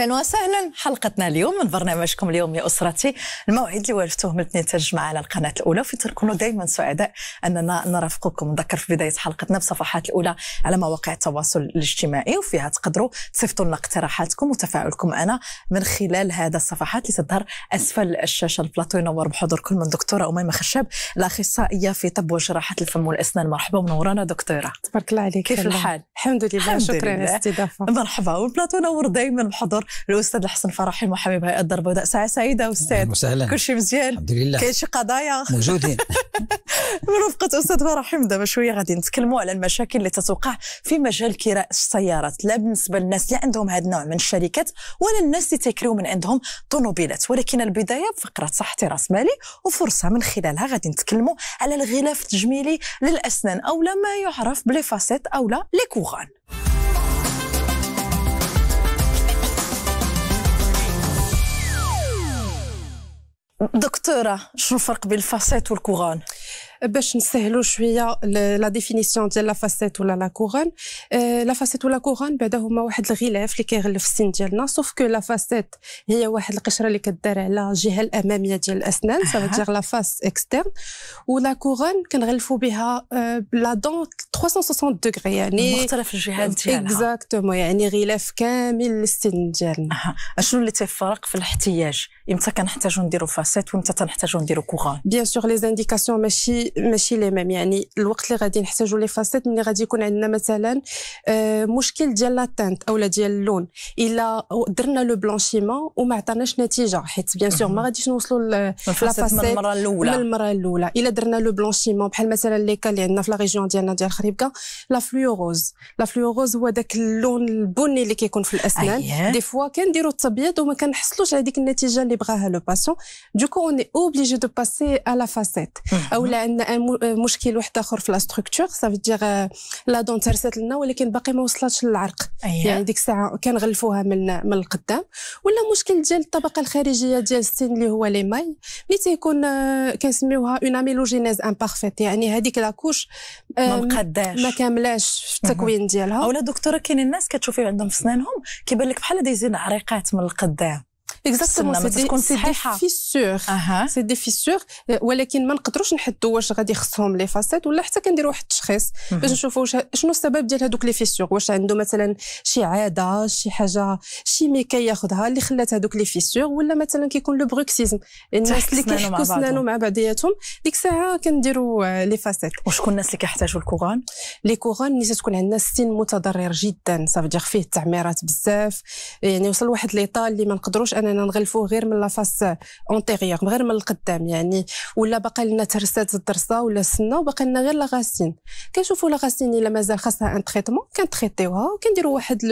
اهلا وسهلا حلقتنا اليوم من برنامجكم اليوم يا اسرتي الموعد اللي ولفتوه من الاثنين ترجمة على القناه الاولى تكونوا دائما سعداء اننا نرافقكم نذكر في بدايه حلقتنا بصفحات الاولى على مواقع التواصل الاجتماعي وفيها تقدروا تصيفطوا لنا اقتراحاتكم وتفاعلكم انا من خلال هذا الصفحات اللي تظهر اسفل الشاشه البلاطو ينور بحضوركم من دكتوره اميمه خشاب الاخصائيه في طب وجراحه الفم والاسنان مرحبا منورانا دكتوره تبارك الله عليك كيف الحال الحمد لله شكرا على الاستضافه مرحبا والبلاطو ينور دائما بحضور الدكتور الاستاذ الحسن فرح المحامي بهيئه البيضاء ساعه سعيده استاذ وسهلا كل شيء مزيان الحمد لله كاين شي قضايا موجودين برفقه استاذ فرح دابا شويه غادي نتكلموا على المشاكل اللي تتوقع في مجال كراء السيارات لا بالنسبه للناس اللي عندهم هذا النوع من الشركات ولا الناس اللي تكريو من عندهم طونوبيلات ولكن البدايه بفقره صحتي راس مالي وفرصه من خلالها غادي نتكلموا على الغلاف التجميلي للاسنان او لا ما يعرف بلي فاسيت او لا ليكوغان دكتوره شنو الفرق بين الفاسيت والكوغون؟ باش نسهلوا شويه لا ديفينيسيون ديال لا فاسيت ولا لا كوغان لا فاسيت ولا كوغون بعدا هما واحد الغلاف اللي كيغلف السن ديالنا سوف كو لا فاسيت هي واحد القشره اللي كدار على الجهه الاماميه ديال الاسنان سافا دير لا فاس اكسترن ولا كوغان كنغلفوا بها لا دون 360 دوغري يعني مختلف الجهات ديالها اكزاكتومون يعني غلاف كامل للسن ديالنا شنو اللي تيفرق في الاحتياج امتى كنحتاجو نديرو فاسيت وامتى تنحتاجو نديرو كوغان بيان سور لي زانديكاسيون ماشي ماشي لي ميم يعني الوقت اللي غادي نحتاجو لي فاسيت ملي غادي يكون عندنا مثلا آه، مشكل ديال لاتانت او ديال اللون الا درنا لو بلانشيمون وما عطاناش نتيجه حيت بيان سور ما غاديش نوصلو لفاسيت من المره الاولى من المره الاولى الا درنا لو بلانشيمون بحال مثلا لي كان اللي عندنا في لا ريجيون ديالنا ديال خريبكه لا فلوروز لا فلوروز هو داك اللون البني اللي كيكون في الاسنان دي فوا كنديرو التبيض وما كنحصلوش على ديك النتيجه اللي بغاها لو باسيون دوكو اون اي اوبليجي دو باسي على فاسيت فاسيت لا عندنا مشكل واحد اخر في لا ستركتور سافي دير لا دونتير سات لنا ولكن باقي ما وصلتش للعرق أيه. يعني ديك الساعه كنغلفوها من من القدام ولا مشكل ديال الطبقه الخارجيه ديال السن اللي هو لي ماي اللي تيكون آه، كنسميوها اون اميلوجينيز امبارفيت يعني هذيك كوش آه، ما مقداش ما كاملاش في التكوين ديالها اولا دكتوره كاين الناس كتشوفي عندهم في سنانهم كيبان لك بحال دايزين عريقات من القدام اكزاكتومون سي صحيحه دي فيسور سي دي فيسور ولكن ما نقدروش نحدوا واش غادي يخصهم لي فاسيت ولا حتى كنديروا واحد التشخيص باش نشوفوا شنو السبب ديال هذوك لي فيسور واش عنده مثلا شي عاده شي حاجه شي مي ياخذها اللي خلات هذوك لي فيسور ولا مثلا كيكون لو بروكسيزم الناس اللي كيحكوا سنانو مع بعضياتهم ديك الساعه كنديروا لي فاسيت وشكون الناس اللي كيحتاجوا الكورون لي كورون ملي تكون عندنا السن متضرر جدا صافي فيه التعميرات بزاف يعني وصل واحد ليطال اللي ما نقدروش انا اننا نغلفوه غير من لافاس اونتيغيوغ غير من القدام يعني ولا باقي لنا ترسات الدرسه ولا السنه وباقي لنا غير لاغاسين كنشوفوا لاغاسين الا مازال خاصها ان تريتمون كنتريتيوها وكنديروا واحد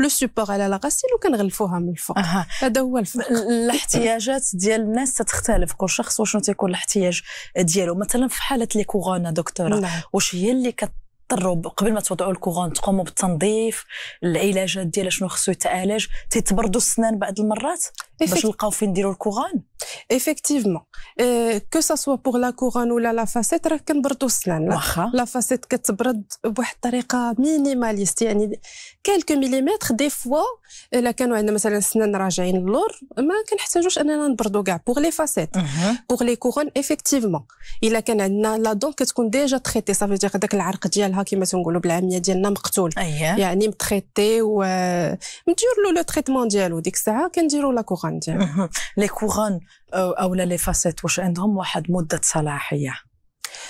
لو سوبور على لاغاسين وكنغلفوها من الفوق هذا هو الفرق الاحتياجات ديال الناس تختلف كل شخص وشنو تيكون الاحتياج ديالو مثلا في حاله لي كورونا دكتوره نعم. واش هي اللي كت تضطروا قبل ما توضعوا الكوغون تقوموا بالتنظيف العلاجات ديالها شنو خصو يتعالج تيتبردوا السنان بعض المرات باش نلقاو فين نديروا الكوران ايفيكتيفمون كو سا سوا بوغ لا كوران ولا لا فاسيت راه كنبردوا السنان واخا لا فاسيت كتبرد بواحد الطريقه مينيماليست يعني كالكو مليمتر دي فوا الا كانوا عندنا مثلا السنان راجعين للور ما كنحتاجوش اننا نبردوا كاع بوغ لي فاسيت بوغ لي كوران ايفيكتيفمون الا كان عندنا لا دون كتكون ديجا تريتي صافي دير داك العرق ديالها كما تنقولوا بالعاميه ديالنا مقتول أيه. يعني متريتي و مدير له لو تريتمون ديالو ديك الساعه كنديروا لا كوران الكورون لي كورون اولا لي فاسيت واش عندهم واحد مده صلاحيه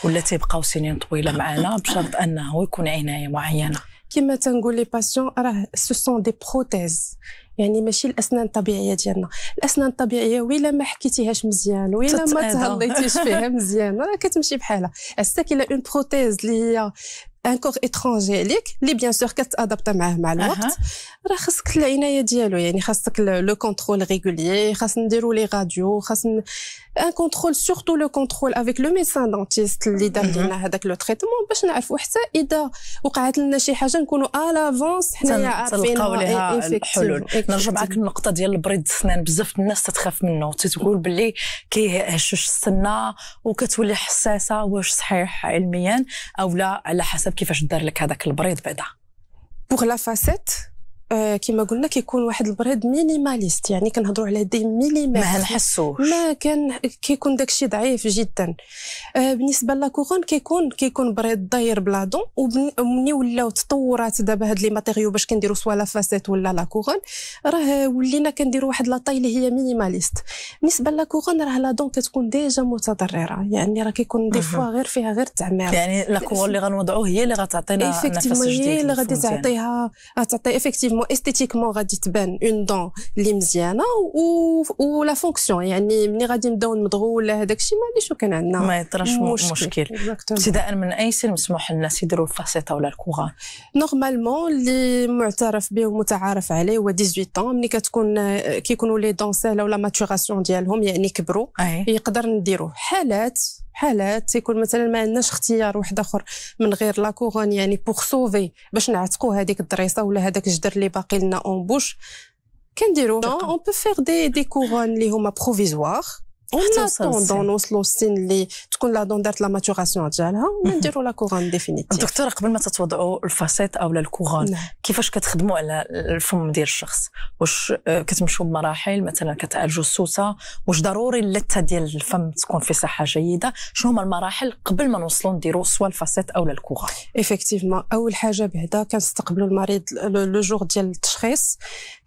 ولا تيبقاو سنين طويله معنا بشرط انه يكون عنايه معينه كما تنقول لي باسيون راه سو سون دي بروتيز يعني ماشي الاسنان الطبيعيه ديالنا الاسنان الطبيعيه ويلا ما حكيتيهاش مزيان ويلا ما تهضيتيش فيها مزيان راه كتمشي بحالها هسا كاين اون بروتيز اللي هي ان كور اترونجي ليك اللي بيان سور كتادابتا معاه مع الوقت راه خاصك العنايه ديالو يعني خاصك لو كونترول ريغولي خاص نديرو لي راديو خاص ان كونترول سورتو لو كونترول افيك لو ميسان دونتيست اللي دار لنا هذاك لو تريتمون باش نعرفوا حتى اذا وقعت لنا شي حاجه نكونوا الافونس حنايا عارفين لها الحلول نرجع معاك للنقطه ديال البريد السنان بزاف الناس تتخاف منه تتقول باللي كيهشوش السنه وكتولي حساسه واش صحيح علميا او لا على حسب كيفاش دار لك هذاك البريد بعدا بوغ لا فاسيت آه، كما قلنا كيكون واحد البريد مينيماليست يعني كنهضروا على دي مينيمال ما نحسوش ما كان كيكون داكشي ضعيف جدا آه بالنسبه لا كيكون كيكون بريد داير دون ومني ولاو تطورات دابا هاد لي ماتيريو باش كنديروا سوا لا فاسيت ولا لا راه ولينا كنديروا واحد لا طاي اللي هي مينيماليست بالنسبه لا راه لا دون كتكون ديجا متضرره يعني راه كيكون دي فوا غير فيها غير التعمير يعني لا اللي غنوضعوه هي اللي غتعطينا نفس جديد هي اللي غادي تعطيها غتعطي افكتيفمون هو استيتيكمون غادي تبان اون دون اللي مزيانه لا فونكسيون يعني ملي غادي نبداو نمضغوا ولا هذاك الشيء ما عنديش وكان عندنا ما يطراش مشكل ابتداء من اي سن مسموح للناس يديروا الفاسيطه ولا الكوغان نورمالمون اللي معترف به ومتعارف عليه هو 18 طون ملي كتكون كيكونوا لي دون سهله ولا ماتوراسيون ديالهم يعني كبروا يقدر نديروه حالات حالات تيكون مثلا ما عندناش اختيار واحد اخر من غير لا يعني بوغ سوفي باش نعتقوا هذيك الضريصه ولا هذاك الجدر اللي باقي لنا اون بوش كنديرو اون بو فيغ دي دي كوغون اللي هما بروفيزوار حنا نوصلوا السن اللي تكون لا دون دارت لا ماتوراسيون ديالها ونديروا لا كورون ديفينيتيف دكتوره قبل ما تتوضعوا الفاسيت او الكوغون كيفاش كتخدموا على الفم ديال الشخص واش كتمشوا بمراحل مثلا كتعالجوا السوسه واش ضروري اللثه ديال الفم تكون في صحه جيده شنو هما المراحل قبل ما نوصلوا نديروا سوا الفاسيت او الكوغون ايفيكتيفمون اول حاجه بعدا كنستقبلوا المريض لو جور ديال التشخيص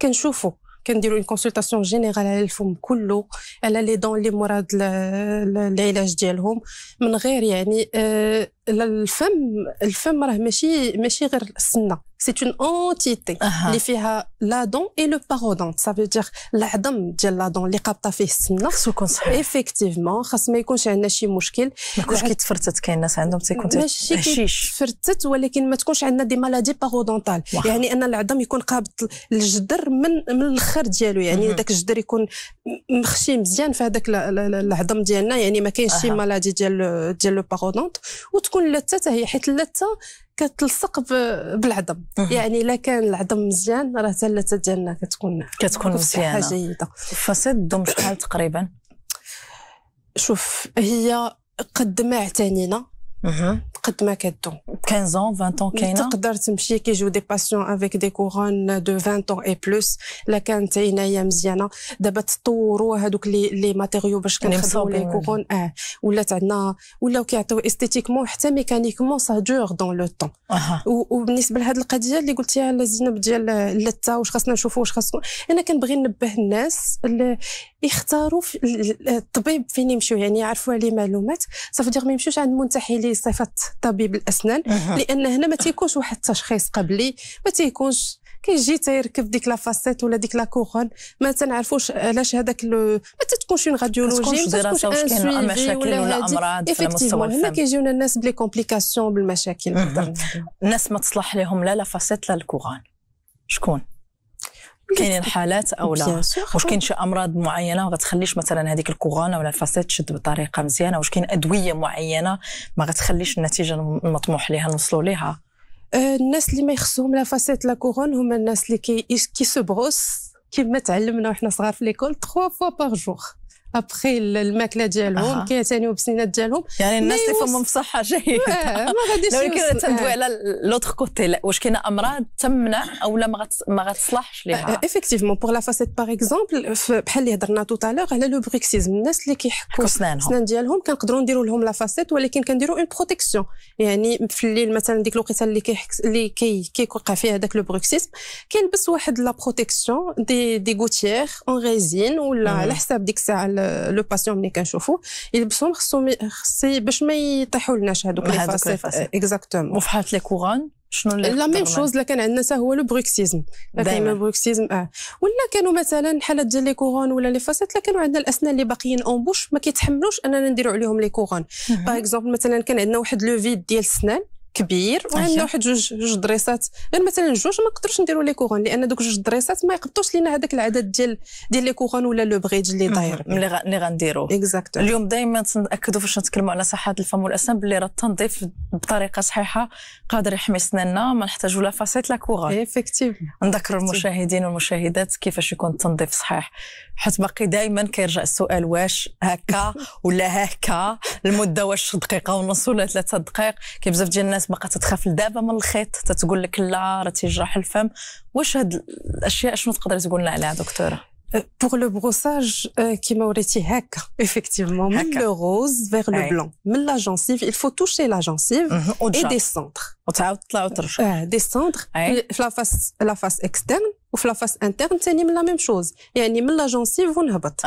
كنشوفوا كنديروا كونسلطاسيون جينيرال على الفم كله على لي دون اللي مراد العلاج ديالهم من غير يعني آه، الفم الفم راه ماشي ماشي غير السنه c'est une entité اللي فيها la دون et le بارودونت ça veut dire العظم ديال لا دون اللي قابطه فيه السنه سكون صحيح ايفيكتيفمون خاص ما يكونش عندنا شي مشكل ما يكونش كيتفرتت كاين ناس عندهم تيكون ماشي كيتفرتت ولكن ما تكونش عندنا دي مالادي باغودونتال يعني ان العظم يكون قابط الجدر من من الاخر ديالو يعني داك الجدر يكون مخشي مزيان في هذاك العظم ديالنا يعني ما كاينش شي مالادي ديال ديال لو باغودونت وتكون اللثه هي حيت اللثه كتلصق بالعظم يعني الا كان العظم مزيان راه حتى ديالنا كتكون كتكون مزيانه جيده فسد شحال تقريبا شوف هي قد ما اعتنينا قد ما كدو 15 ans 20 ans كاينه تقدر تمشي كيجيو دي باسيون افيك دي كورون دو 20 ans اي بلوس لا كانت عنايه مزيانه دابا تطوروا هذوك لي لي ماتيريو باش كنخدموا لي كورون اه ولات عندنا ولاو كيعطيو استيتيكمون حتى ميكانيكمون سا دور دون لو طون وبالنسبه لهاد القضيه اللي قلتيها على زينب ديال لا واش خاصنا نشوفوا واش خاصنا انا كنبغي ننبه الناس يختاروا الطبيب فين يمشيو يعني يعرفوا عليه معلومات صافي دير ما يمشيوش عند منتحي اللي صفه طبيب الاسنان لان هنا ما تيكونش واحد التشخيص قبلي ما تيكونش كيجي تيركب ديك لافاسيت ولا ديك لاكوغون ما تنعرفوش علاش هذاك ما تتكونش اون غاديولوجي ما تتكونش كاين مشاكل ولا, امراض في المستوى هنا كيجيونا الناس بلي كومبليكاسيون بالمشاكل الناس ما تصلح لهم لا لافاسيت لا الكوغون شكون كاينين حالات او لا واش كاين آه. شي امراض معينه ما غتخليش مثلا هذيك الكورونا ولا الفاسيت تشد بطريقه مزيانه واش كاين ادويه معينه ما غتخليش النتيجه المطموح ليها نوصلوا ليها آه، الناس اللي ما يخصهم لا فاسيت لا كوغون هما الناس اللي كي كي سو بروس كما تعلمنا وحنا صغار في ليكول 3 فوا باغ جور ابخي الماكله ديالهم آه. كيعتنيوا بالسنينات ديالهم يعني الناس اللي فمهم في صحه جيده ما غاديش ولكن تندوي آه. على لوتر كوتي واش كاينه امراض تمنع او ما ما غتصلحش ليها ايفيكتيفمون بوغ لا فاسيت باغ اكزومبل بحال اللي هضرنا تو الوغ على لو بريكسيزم الناس اللي كيحكوا السنان ديالهم كنقدروا نديروا لهم لا فاسيت ولكن كنديروا اون بروتيكسيون يعني في الليل مثلا ديك الوقيته اللي كيحك اللي كيوقع فيها هذاك لو بريكسيزم كيلبس واحد لا بروتيكسيون دي دي غوتيير اون ريزين ولا على حساب ديك الساعه لو باسيون ملي كنشوفو يلبسهم خصهم خصي باش ما يطيحوا لناش هذوك لي فاسيت اكزاكتومون وفي حاله لي كوران شنو لا ميم شوز لا كان عندنا هو لو بروكسيزم دائما بروكسيزم اه ولا كانوا مثلا حالات ديال لي كوغون ولا لي فاسيت لا كانوا عندنا الاسنان اللي باقيين اون بوش ما كيتحملوش اننا نديروا عليهم لي كوغون باغ اكزومبل مثلا كان عندنا واحد لو فيد ديال السنان كبير وعندنا واحد جوج جوج دريسات غير مثلا جوج ما نقدروش نديروا لي كوغون لان دوك جوج دريسات ما يقبطوش لينا هذاك العدد ديال ديال لي كوغون ولا لو بريدج اللي داير اللي اللي غنديروه اكزاكتو اليوم دائما تنأكدوا فاش نتكلموا على صحه الفم والاسنان باللي راه التنظيف بطريقه صحيحه قادر يحمي سناننا ما نحتاجوا لا فاسيت لا كوغون ايفيكتيف نذكر المشاهدين والمشاهدات كيفاش يكون التنظيف صحيح حيت باقي دائما كيرجع السؤال واش هكا ولا هكا المده واش دقيقه ونص ولا ثلاثه دقائق كاين بزاف ديال الناس الناس باقا تتخاف لدابا من الخيط تتقول لك لا راه تيجرح الفم واش هاد الاشياء شنو تقدري تقول لنا عليها دكتوره Euh, pour le brossage euh, qui m'a effectivement, le rose vers le blanc, la gencive, il faut toucher la gencive mhm, et descendre. Descendre, euh, la face, la face externe ou la face interne, c'est la même chose. يعني من لا جونسيف ونهبط.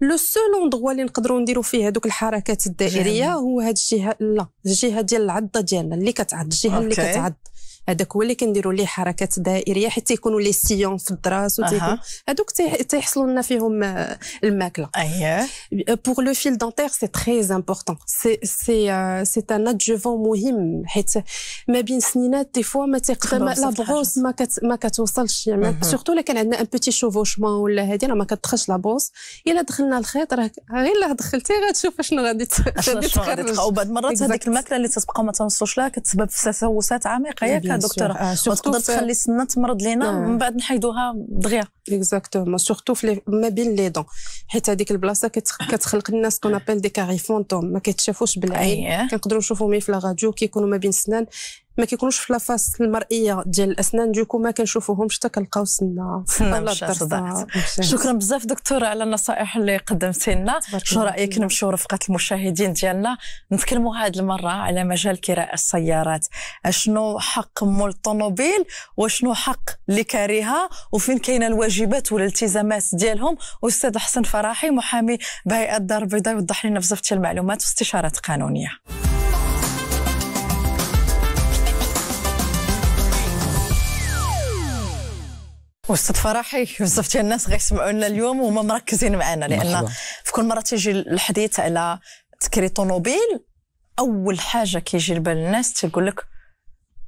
لو سول اندروا اللي نقدروا نديروا فيه هذوك الحركات الدائريه هو هاد الجهه لا الجهه ديال العضه ديالنا اللي كتعض الجهه اللي كتعض. هذاك هو اللي كنديروا ليه حركات دائريه حيت تيكونوا لي سيون في الدراس وتيكون هذوك تيحصلوا لنا فيهم آه، الماكله اييه بوغ لو فيل دونتير سي تري امبورطون سي سي سي ان ادجوفون مهم حيت ما بين سنينات دي فوا ما تيقدر لا بروس ما كت ما كتوصلش يعني سورتو الا كان عندنا ان بوتي شوفوشمون ولا هذه راه ما كتدخلش لا بروس الا دخلنا الخيط راه غير الا دخلتي غتشوف شنو غادي غادي تخرج وبعض مرات هذيك الماكله اللي تتبقى ما توصلوش لها كتسبب في تسوسات عميقه ياك هكا دكتوره وتقدر آه، تخلي السنه تمرض لينا نعم. من بعد نحيدوها دغيا اكزاكتومون سورتو ما بين لي دون حيت هذيك البلاصه كتخلق لنا سكون ابيل دي كاري فونتوم ما كيتشافوش بالعين كنقدروا نشوفوهم في لا راديو كيكونوا ما بين السنان ما كيكونوش في لافاس المرئيه ديال الاسنان دوكو ما كنشوفوهمش حتى كنلقاو سنا شكرا بزاف دكتوره على النصائح اللي قدمتي لنا شنو رايك نمشيو رفقه المشاهدين ديالنا نتكلموا هذه المره على مجال كراء السيارات اشنو حق مول الطوموبيل وشنو حق اللي كاريها وفين كاينه الواجبات والالتزامات ديالهم استاذ حسن فراحي محامي بهيئه الدار البيضاء يوضح لنا بزاف ديال المعلومات واستشارات قانونيه واستاذ فرحي بزاف ديال الناس غيسمعونا اليوم وهما مركزين معنا لان في كل مره تيجي الحديث على تكري طوموبيل اول حاجه كيجي لبال الناس تيقول لك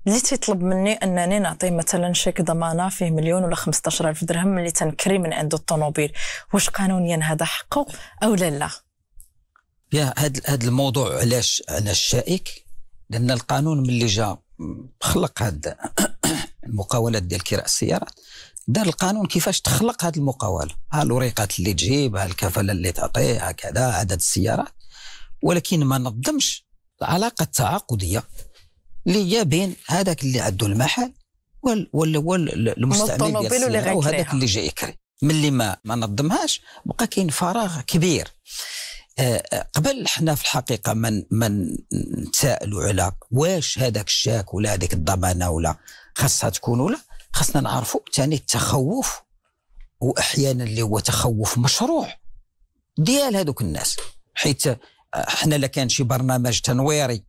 اللي تيطلب مني انني نعطي مثلا شيك ضمانه فيه مليون ولا 15 الف درهم اللي تنكري من عنده الطوموبيل واش قانونيا هذا حقه او لا لا يا هاد هاد الموضوع علاش انا شائك لان القانون ملي جا خلق هاد المقاولات ديال كراء السيارات دار القانون كيفاش تخلق هذه المقاوله ها الوريقات اللي تجيب ها الكفاله اللي تعطي هكذا عدد السيارات ولكن ما نظمش العلاقه التعاقديه اللي هي بين هذاك اللي عنده المحل وال وال والمستعمل ديال وهذاك اللي جاي يكري ملي ما ما نظمهاش بقى كاين فراغ كبير آه، آه، قبل حنا في الحقيقه من من نتسائلوا على واش هذاك الشاك ولا هذيك الضمانه ولا خاصها تكون ولا خاصنا نعرفوا ثاني التخوف واحيانا اللي هو تخوف مشروع ديال هذوك الناس حيت آه، حنا لا كان شي برنامج تنويري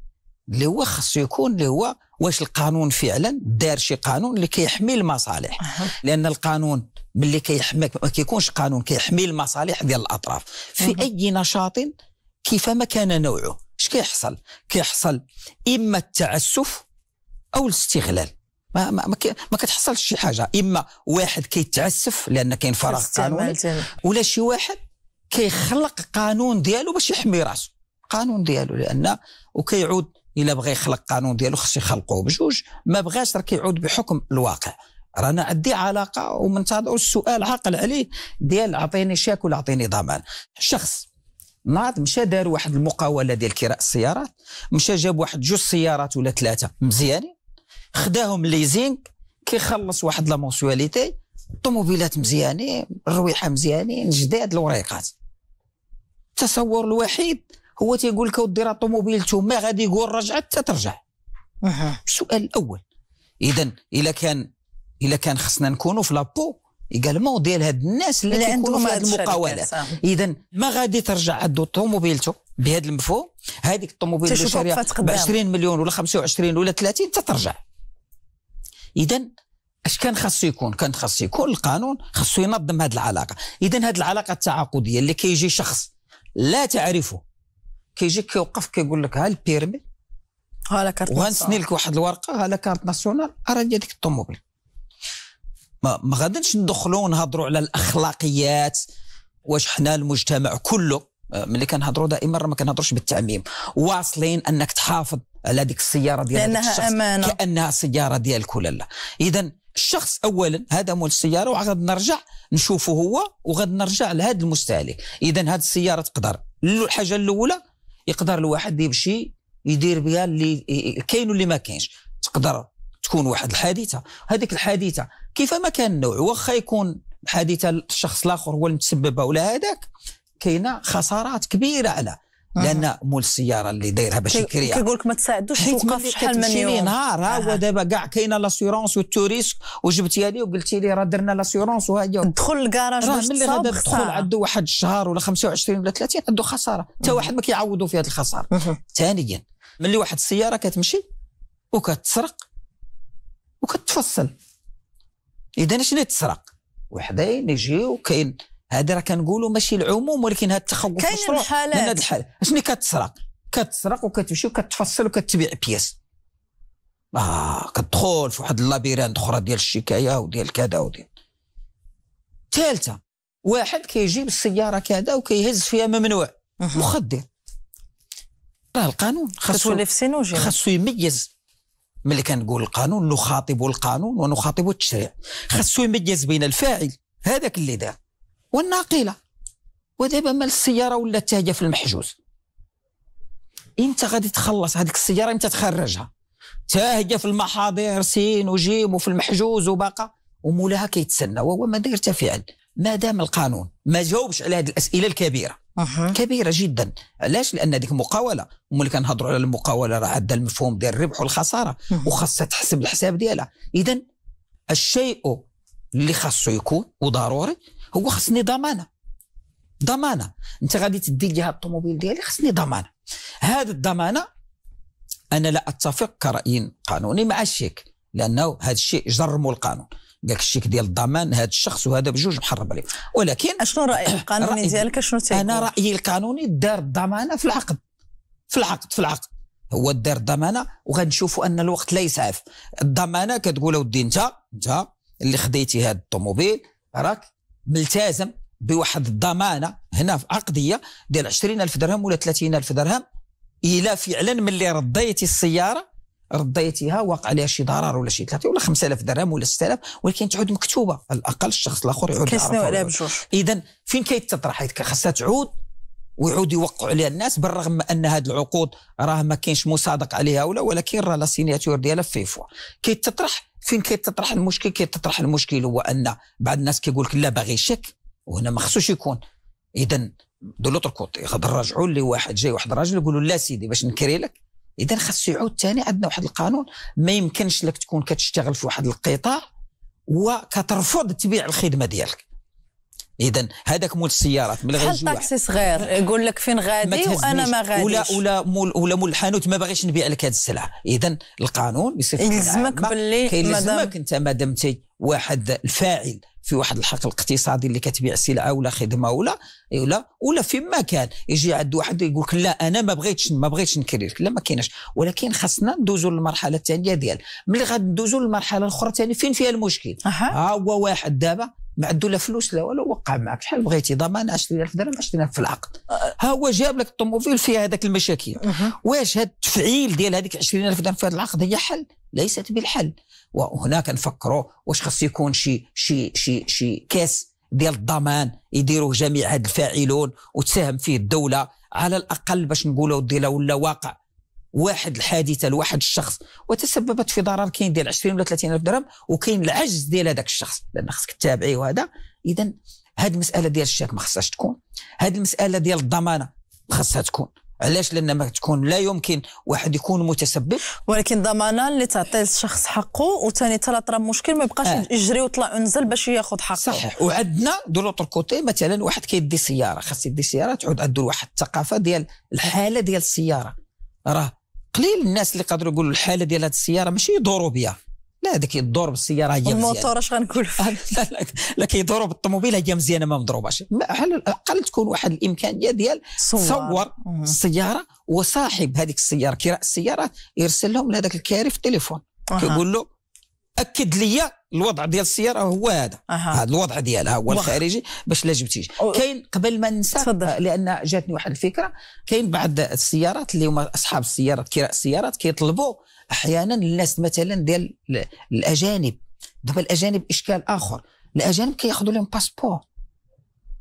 اللي هو خصو يكون اللي هو واش القانون فعلا دار شي قانون اللي كيحمي المصالح لان القانون ملي كيحمي ما كيكونش قانون كيحمي المصالح ديال الاطراف في اي نشاط كيفما كان نوعه اش كيحصل كيحصل اما التعسف او الاستغلال ما ما ما, ما كتحصلش شي حاجه اما واحد كيتعسف لان كاين فراغ قانوني ولا شي واحد كيخلق قانون ديالو باش يحمي راسو قانون ديالو لان وكيعود الا بغى يخلق قانون ديالو خص يخلقوه بجوج ما بغاش راه كيعود بحكم الواقع رانا عندي علاقه ومنتظر السؤال عاقل عليه ديال اعطيني شاك ولا اعطيني ضمان شخص ناض مشى دار واحد المقاوله ديال كراء السيارات مشى جاب واحد جوج سيارات ولا ثلاثه مزيانين خداهم ليزينغ كيخلص واحد لا مونسواليتي الطوموبيلات مزيانين الرويحه مزيانين جداد الوريقات التصور الوحيد هو تيقول لك ودي راه طوموبيلته ما غادي يقول رجعت تترجع السؤال الاول اذا الا كان الا كان خصنا نكونوا في لابو ايكالمون ديال هاد الناس اللي, عندهم في هاد المقاولات اذا ما غادي ترجع عنده طوموبيلته بهذا المفهوم هذيك الطوموبيل اللي شريها ب 20 مليون ولا 25 ولا 30 تترجع اذا اش كان خاصو يكون كان خاصو يكون القانون خاصو ينظم هذه العلاقه اذا هذه العلاقه التعاقديه اللي كيجي شخص لا تعرفه كيجي كيوقف كيقول لك ها البيرمي ها كارت وغنسني لك واحد الورقه ها كارت ناسيونال راه ديالك الطوموبيل ما, ما غاديش ندخلوا ونهضروا على الاخلاقيات واش حنا المجتمع كله آه، ملي كنهضروا دائما ما كنهضروش بالتعميم واصلين انك تحافظ على ديك السياره ديال لانها الشخص امانه كانها سياره ديالك ولا لا اذا الشخص اولا هذا مول السياره وغاد نرجع نشوفه هو وغاد نرجع لهذا المستهلك اذا هذه السياره تقدر الحاجه الاولى يقدر الواحد يمشي يدير بها اللي كاين واللي ما كاينش تقدر تكون واحد الحادثه هذيك الحادثه كيف ما كان النوع واخا يكون حادثه الشخص الاخر هو المتسبب ولا هذاك كاينه خسارات كبيره على لان مول السياره اللي دايرها باش يكري كيقول لك ما تساعدوش توقف شحال من يوم نهار ها هو دابا كاع كاينه لاسيورونس والتوريسك وجبتي لي وقلتي لي راه درنا لاسيورونس وهي دخل الكراج راه ملي غادا تدخل عنده واحد الشهر ولا 25 ولا 30 عنده خساره حتى واحد ما كيعوضو في هذه الخساره ثانيا ملي واحد السياره كتمشي وكتسرق وكتفصل اذا شنو تسرق وحدين يجيو كاين هذا راه كنقولوا ماشي العموم ولكن هذا التخوف كاين الحالات شنو كتسرق كتسرق وكتمشي وكتفصل وكتبيع بياس اه كتدخل في واحد اللابيرانت اخرى ديال الشكايه وديال كذا وديال ثالثه واحد كيجيب السياره كذا وكيهز فيها ممنوع مخدر راه القانون خاصو خاصو يميز ملي كنقول القانون نخاطب القانون ونخاطب التشريع خاصو يميز بين الفاعل هذاك اللي دار والناقله ودابا مال السياره ولا تاهيه في المحجوز انت غادي تخلص هذيك السياره امتى تخرجها تاهيه في المحاضر سين وجيم وفي المحجوز وباقى ومولاها كيتسنى وهو ما داير فعل ما دام القانون ما جاوبش على هذه الاسئله الكبيره أه. كبيره جدا علاش لان ديك المقاوله وملي كنهضروا على المقاوله راه عندها المفهوم ديال الربح والخساره أه. وخاصها تحسب الحساب ديالها اذا الشيء اللي خاصو يكون وضروري هو خصني ضمانه ضمانه انت غادي تدي لي هاد الطوموبيل ديالي خصني ضمانه هاد الضمانه انا لا اتفق كراي قانوني مع الشيك لانه هذا الشيء جرموا القانون قالك الشيك ديال الضمان هذا الشخص وهذا بجوج محرم عليه ولكن شنو رايك القانوني ديالك شنو تيقول انا رايي القانوني دار الضمانه في العقد في العقد في العقد هو دار الضمانه وغنشوفوا ان الوقت لا يسعف الضمانه كتقول اودي انت انت اللي خديتي هذا الطوموبيل راك ملتزم بواحد الضمانه هنا في عقديه ديال 20000 درهم ولا 30000 درهم الى فعلا ملي رديتي السياره رديتيها وقع عليها شي ضرر ولا شي ثلاثه ولا 5000 درهم ولا 6000 ولكن تعود مكتوبه على الاقل الشخص الاخر يعود كيسناو عليها بجوج اذا فين كيتطرح حيت خاصها تعود ويعود يوقعوا عليها الناس بالرغم ان هذه العقود راه ما كاينش مصادق عليها ولا ولكن راه لا سيناتور ديالها في فيفوا كيتطرح فين كيتطرح المشكل كيتطرح المشكل هو ان بعض الناس كيقول لك لا باغي شك وهنا ما خصوش يكون اذا دو لوتر كوتي غادي نرجعوا لواحد جاي واحد الراجل يقول له لا سيدي باش نكري لك اذا خاصو يعود ثاني عندنا واحد القانون ما يمكنش لك تكون كتشتغل في واحد القطاع وكترفض تبيع الخدمه ديالك اذا هذاك مول السيارات من غير جوع طاكسي صغير يقول لك فين غادي وانا ما غاديش ولا ولا مول ولا مول الحانوت ما باغيش نبيع لك هذه السلعه اذا القانون يلزمك باللي يلزمك انت ما دمت واحد الفاعل في واحد الحق الاقتصادي اللي كتبيع سلعه ولا خدمه ولا ولا ولا في كان يجي عند واحد يقول لك لا انا ما بغيتش ما بغيتش نكرير لا ما كايناش ولكن خاصنا ندوزو للمرحله الثانيه ديال ملي ندوزو للمرحله الاخرى ثاني فين فيها المشكل ها هو واحد دابا ما عنده لا فلوس لا والو وقع معك شحال بغيتي ضمان 20000 درهم 20000 في العقد ها هو جاب لك الطوموبيل فيها هذاك المشاكل واش هذا التفعيل ديال هذيك 20000 درهم في هذا العقد هي حل ليست بالحل وهنا كنفكروا واش خص يكون شي شي شي شي كاس ديال الضمان يديروه جميع هاد الفاعلون وتساهم فيه الدوله على الاقل باش نقولوا ديلا ولا واقع واحد الحادثه لواحد الشخص وتسببت في ضرر كاين ديال 20 ولا 30 الف درهم وكاين العجز ديال هذاك الشخص لان خصك تتابعي وهذا اذا هذه المساله ديال الشيك ما خصهاش تكون هذه المساله ديال الضمانه ما خصها تكون علاش لان ما تكون لا يمكن واحد يكون متسبب ولكن ضمانه اللي تعطي الشخص حقه وثاني ثلاث راه مشكل ما يبقاش آه. يجري وطلع ونزل باش ياخذ حقه صحيح وعندنا دور كوتي مثلا واحد كيدي سياره خاص يدي سياره تعود عنده واحد الثقافه ديال الحاله ديال السياره راه قليل الناس اللي قدروا يقولوا الحاله ديال هذه السياره ماشي يدوروا بها لا هذا كيدور بالسياره هي مزيانه الموتور اش غنقول لا كيدوروا بالطوموبيل هي مزيانه ما مضروباش على الاقل تكون واحد الامكانيه ديال صور, صور السياره وصاحب هذيك السياره كراء السيارات يرسل لهم لهذاك الكاري في التليفون كيقول له اكد لي الوضع ديال السياره هو هذا هذا الوضع ديالها هو الخارجي باش لا جبتيش كاين قبل ما ننسى آه، لان جاتني واحد الفكره كاين بعض السيارات اللي هما اصحاب السيارات كراء السيارات كيطلبوا احيانا الناس مثلا ديال الاجانب دابا الاجانب اشكال اخر الاجانب كياخذوا لهم باسبور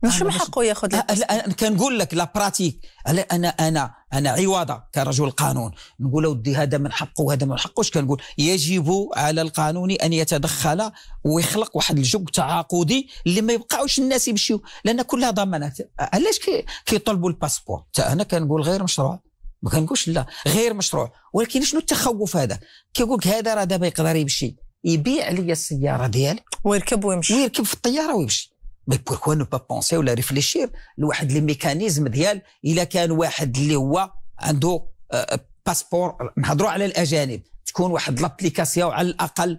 مش من حقه ياخذ انا كنقول لك لا براتيك انا انا انا عواضه كرجل قانون نقول ودي هذا من حقه وهذا من حقه كنقول يجب على القانون ان يتدخل ويخلق واحد الجو تعاقدي اللي ما يبقاوش الناس يمشيو لان كلها ضمانات علاش كيطلبوا الباسبور انا كنقول غير مشروع ما كنقولش لا غير مشروع ولكن شنو التخوف هذا كيقول لك هذا راه دابا يقدر يمشي يبيع لي السياره ديالي ويركب ويمشي ويركب في الطياره ويمشي مي بوركوا نو با بونسي ولا ريفليشير لواحد لي ميكانيزم ديال الا كان واحد اللي هو عنده باسبور نهضروا على الاجانب تكون واحد لابليكاسيون على الاقل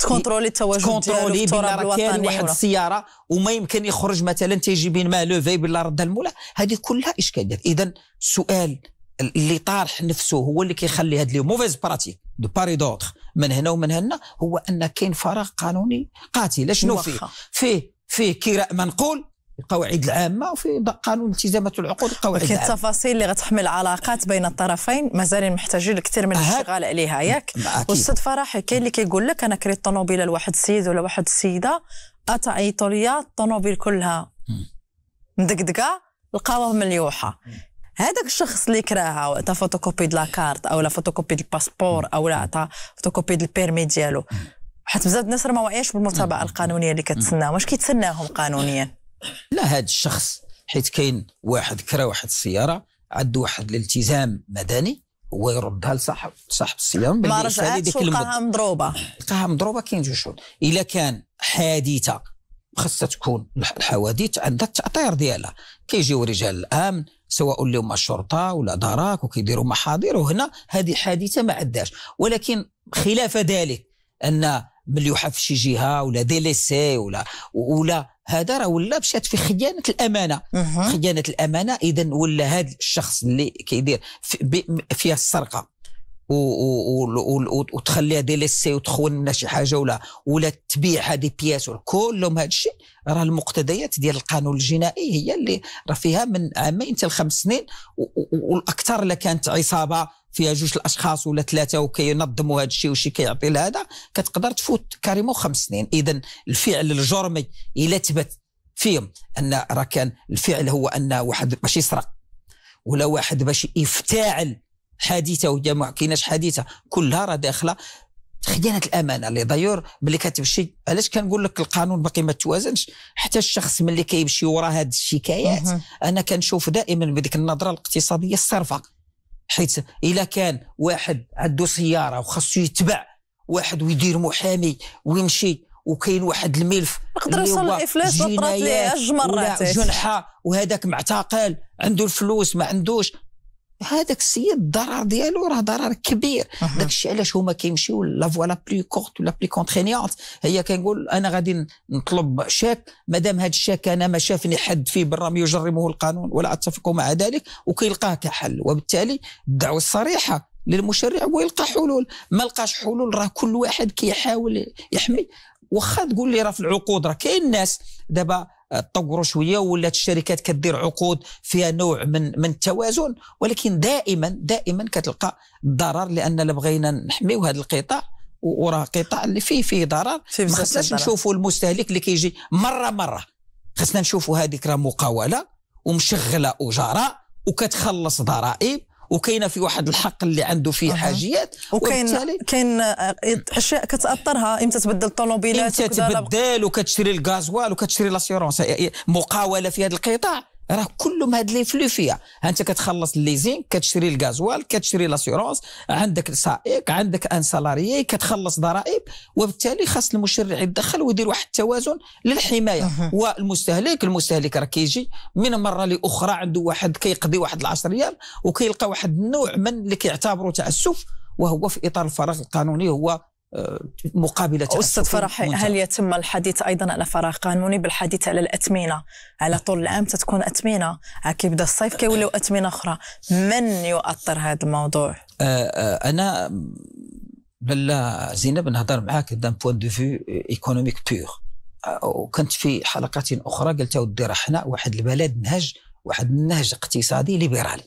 تكونترولي التواجد تكونترولي بان كان واحد السياره وما يمكن يخرج مثلا تيجي بين ما لوفي بلا رد المولى هذه كلها اشكاليات اذا السؤال اللي طارح نفسه هو اللي كيخلي هاد لي موفيز براتيك دو باري دوتر من هنا ومن هنا هو ان كاين فراغ قانوني قاتل شنو فيه؟ فيه فيه كراء منقول القواعد العامه وفي قانون التزامات العقود القواعد العامه التفاصيل اللي غتحمل العلاقات بين الطرفين مازالين محتاجين لكثير من الاشتغال عليها ياك والاستاذ فرح كاين اللي كيقول لك انا كريت طوموبيله لواحد السيد ولا واحد السيده اتى عيطوا ليا الطوموبيل كلها مدقدقه لقاوها مليوحه هذاك الشخص اللي كراها وعطى فوتوكوبي د لاكارت او لا فوتوكوبي د الباسبور او لا عطى فوتوكوبي د البيرمي ديالو حيت بزاف الناس راه ما واعياش بالمتابعه القانونيه اللي كتسناهم واش كيتسناهم قانونيا لا هذا الشخص حيت كاين واحد كرا واحد السياره عنده واحد الالتزام مدني هو يردها لصاحب صاحب السياره ما رجعتش لقاها مضروبه لقاها مضروبه كاين جوج شهور الا كان حادثه خاصها تكون الحوادث عندها التاطير ديالها كيجيو رجال الامن سواء اللي هما الشرطه ولا دراك وكيديروا محاضر وهنا هذه حادثه ما عداش ولكن خلاف ذلك ان مليوحه في شي جهه ولا ديليسي ولا ولا هذا راه ولا مشات في خيانه الامانه خيانه الامانه اذا ولا هذا الشخص اللي كيدير في فيها السرقه وتخليها دي ليسي وتخون لنا شي حاجه ولا ولا تبيع هذه بياس كلهم هذا الشيء راه المقتضيات ديال القانون الجنائي هي اللي راه فيها من عامين حتى لخمس سنين والاكثر اللي كانت عصابه فيها جوج الاشخاص ولا ثلاثه وكينظموا هذا الشيء وشي كيعطي لهذا كتقدر تفوت كاريمو خمس سنين اذا الفعل الجرمي الا تبت فيهم ان راه كان الفعل هو ان واحد باش يسرق ولا واحد باش يفتعل حديثه وهي ما كايناش حديثه كلها راه داخله خيانه الامانه اللي دايور ملي كتمشي علاش كنقول لك القانون باقي ما توازنش حتى الشخص ملي كيمشي وراء هاد الشكايات انا كنشوف دائما بديك النظره الاقتصاديه الصرفه حيث الا كان واحد عنده سياره وخاصو يتبع واحد ويدير محامي ويمشي وكاين واحد الملف يقدر يوصل الافلاس وطرات ليه جوج مرات جنحه وهذاك معتقل عنده الفلوس ما عندوش هذاك السيد الضرر ديالو راه ضرر كبير أه. داك الشيء علاش هما كيمشيو لا فوا لا بلي كورت ولا بلي كونترينيونت هي كنقول انا غادي نطلب شاك مادام هذا الشاك انا ما شافني حد فيه بالرغم يجرمه القانون ولا اتفق مع ذلك وكيلقاه كحل وبالتالي الدعوه الصريحه للمشرع ويلقى حلول ما لقاش حلول راه كل واحد كيحاول يحمي واخا تقول لي راه في العقود راه كاين ناس دابا تطوروا شويه ولات الشركات كدير عقود فيها نوع من من التوازن ولكن دائما دائما كتلقى الضرر لان لا بغينا نحميو هذا القطاع وراه قطاع اللي فيه فيه ضرر ما خصناش نشوفوا المستهلك اللي كيجي مره مره خصنا نشوفوا هذيك راه مقاوله ومشغله اجراء وكتخلص ضرائب وكاينه في واحد الحق اللي عنده فيه أه. حاجيات وكاين كاين اشياء كتاثرها امتى تبدل الطوموبيلات امتى تبدل وكتشري الغازوال وكتشري لاسيورونس مقاوله في هذا القطاع راه كلهم هاد لي فلوفيه انت كتخلص الليزين كتشري الغازوال كتشري لاسيورونس عندك سائق عندك ان سالاريي كتخلص ضرائب وبالتالي خاص المشرع يتدخل ويدير واحد التوازن للحمايه والمستهلك المستهلك راه كيجي من مره لاخرى عنده واحد كيقضي واحد 10 ايام وكيلقى واحد النوع من اللي كيعتبره تعسف وهو في اطار الفراغ القانوني هو مقابلة أستاذ فرح هل يتم الحديث أيضا على فراغ قانوني بالحديث على الأثمنة على طول العام تتكون أثمنة كيبدا الصيف كيوليو أثمنة أخرى من يؤثر هذا الموضوع؟ آه، آه، أنا بلا زينب نهضر معاك دان بوان دو فيو ايكونوميك بيغ وكنت في حلقات اخرى قلت راه حنا واحد البلد نهج واحد النهج اقتصادي ليبرالي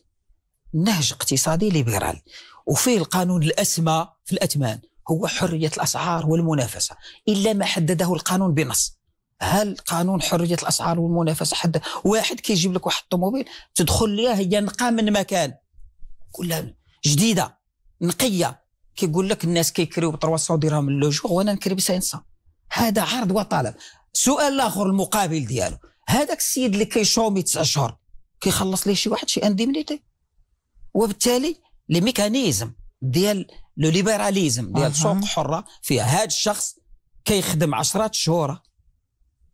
نهج اقتصادي ليبرالي وفيه القانون الاسمى في الاثمان هو حرية الأسعار والمنافسة إلا ما حدده القانون بنص هل قانون حرية الأسعار والمنافسة حد واحد كيجيب لك واحد الطوموبيل تدخل هي نقا من مكان كلها جديدة نقية كيقول لك الناس كيكريو ب 300 درهم لو اللوجو وانا نكري ب 500 هذا عرض وطلب سؤال اخر المقابل ديالو هذاك السيد اللي كيشومي تسع اشهر كيخلص ليه شي واحد شي انديمنيتي وبالتالي لي ميكانيزم ديال لو ليبراليزم ديال سوق حره فيها هذا الشخص كيخدم عشرات شهور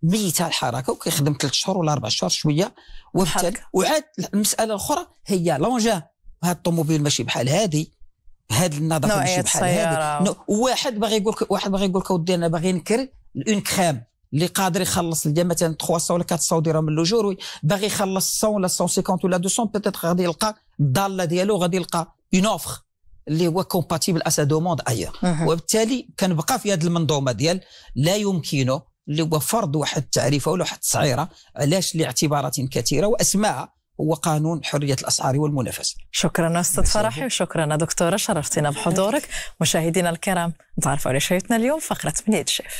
ميته الحركه وكيخدم ثلاث شهور ولا اربع شهور شويه وبالتالي وعاد المساله الاخرى هي لونجا هاد الطوموبيل ماشي بحال هذه هاد النظافه ماشي بحال هذه واحد باغي يقول لك واحد باغي يقول لك أودي انا باغي نكري اون كريم اللي قادر يخلص لي مثلا 300 ولا 400 درهم من جور باغي يخلص 100 ولا 150 ولا 200 بيتيتر غادي يلقى الضاله ديالو غادي يلقى اون اوفر اللي هو كومباتيبل اس دوموند اير وبالتالي كنبقى في هذه المنظومه ديال لا يمكنه اللي هو فرض واحد التعريفه ولا واحد التسعيره علاش لاعتبارات كثيره واسماها هو قانون حرية الأسعار والمنافسة شكرا أستاذ فرحي وشكرا دكتورة شرفتنا بحضورك مشاهدينا الكرام نتعرفوا على شيتنا اليوم فقرة من يد شيف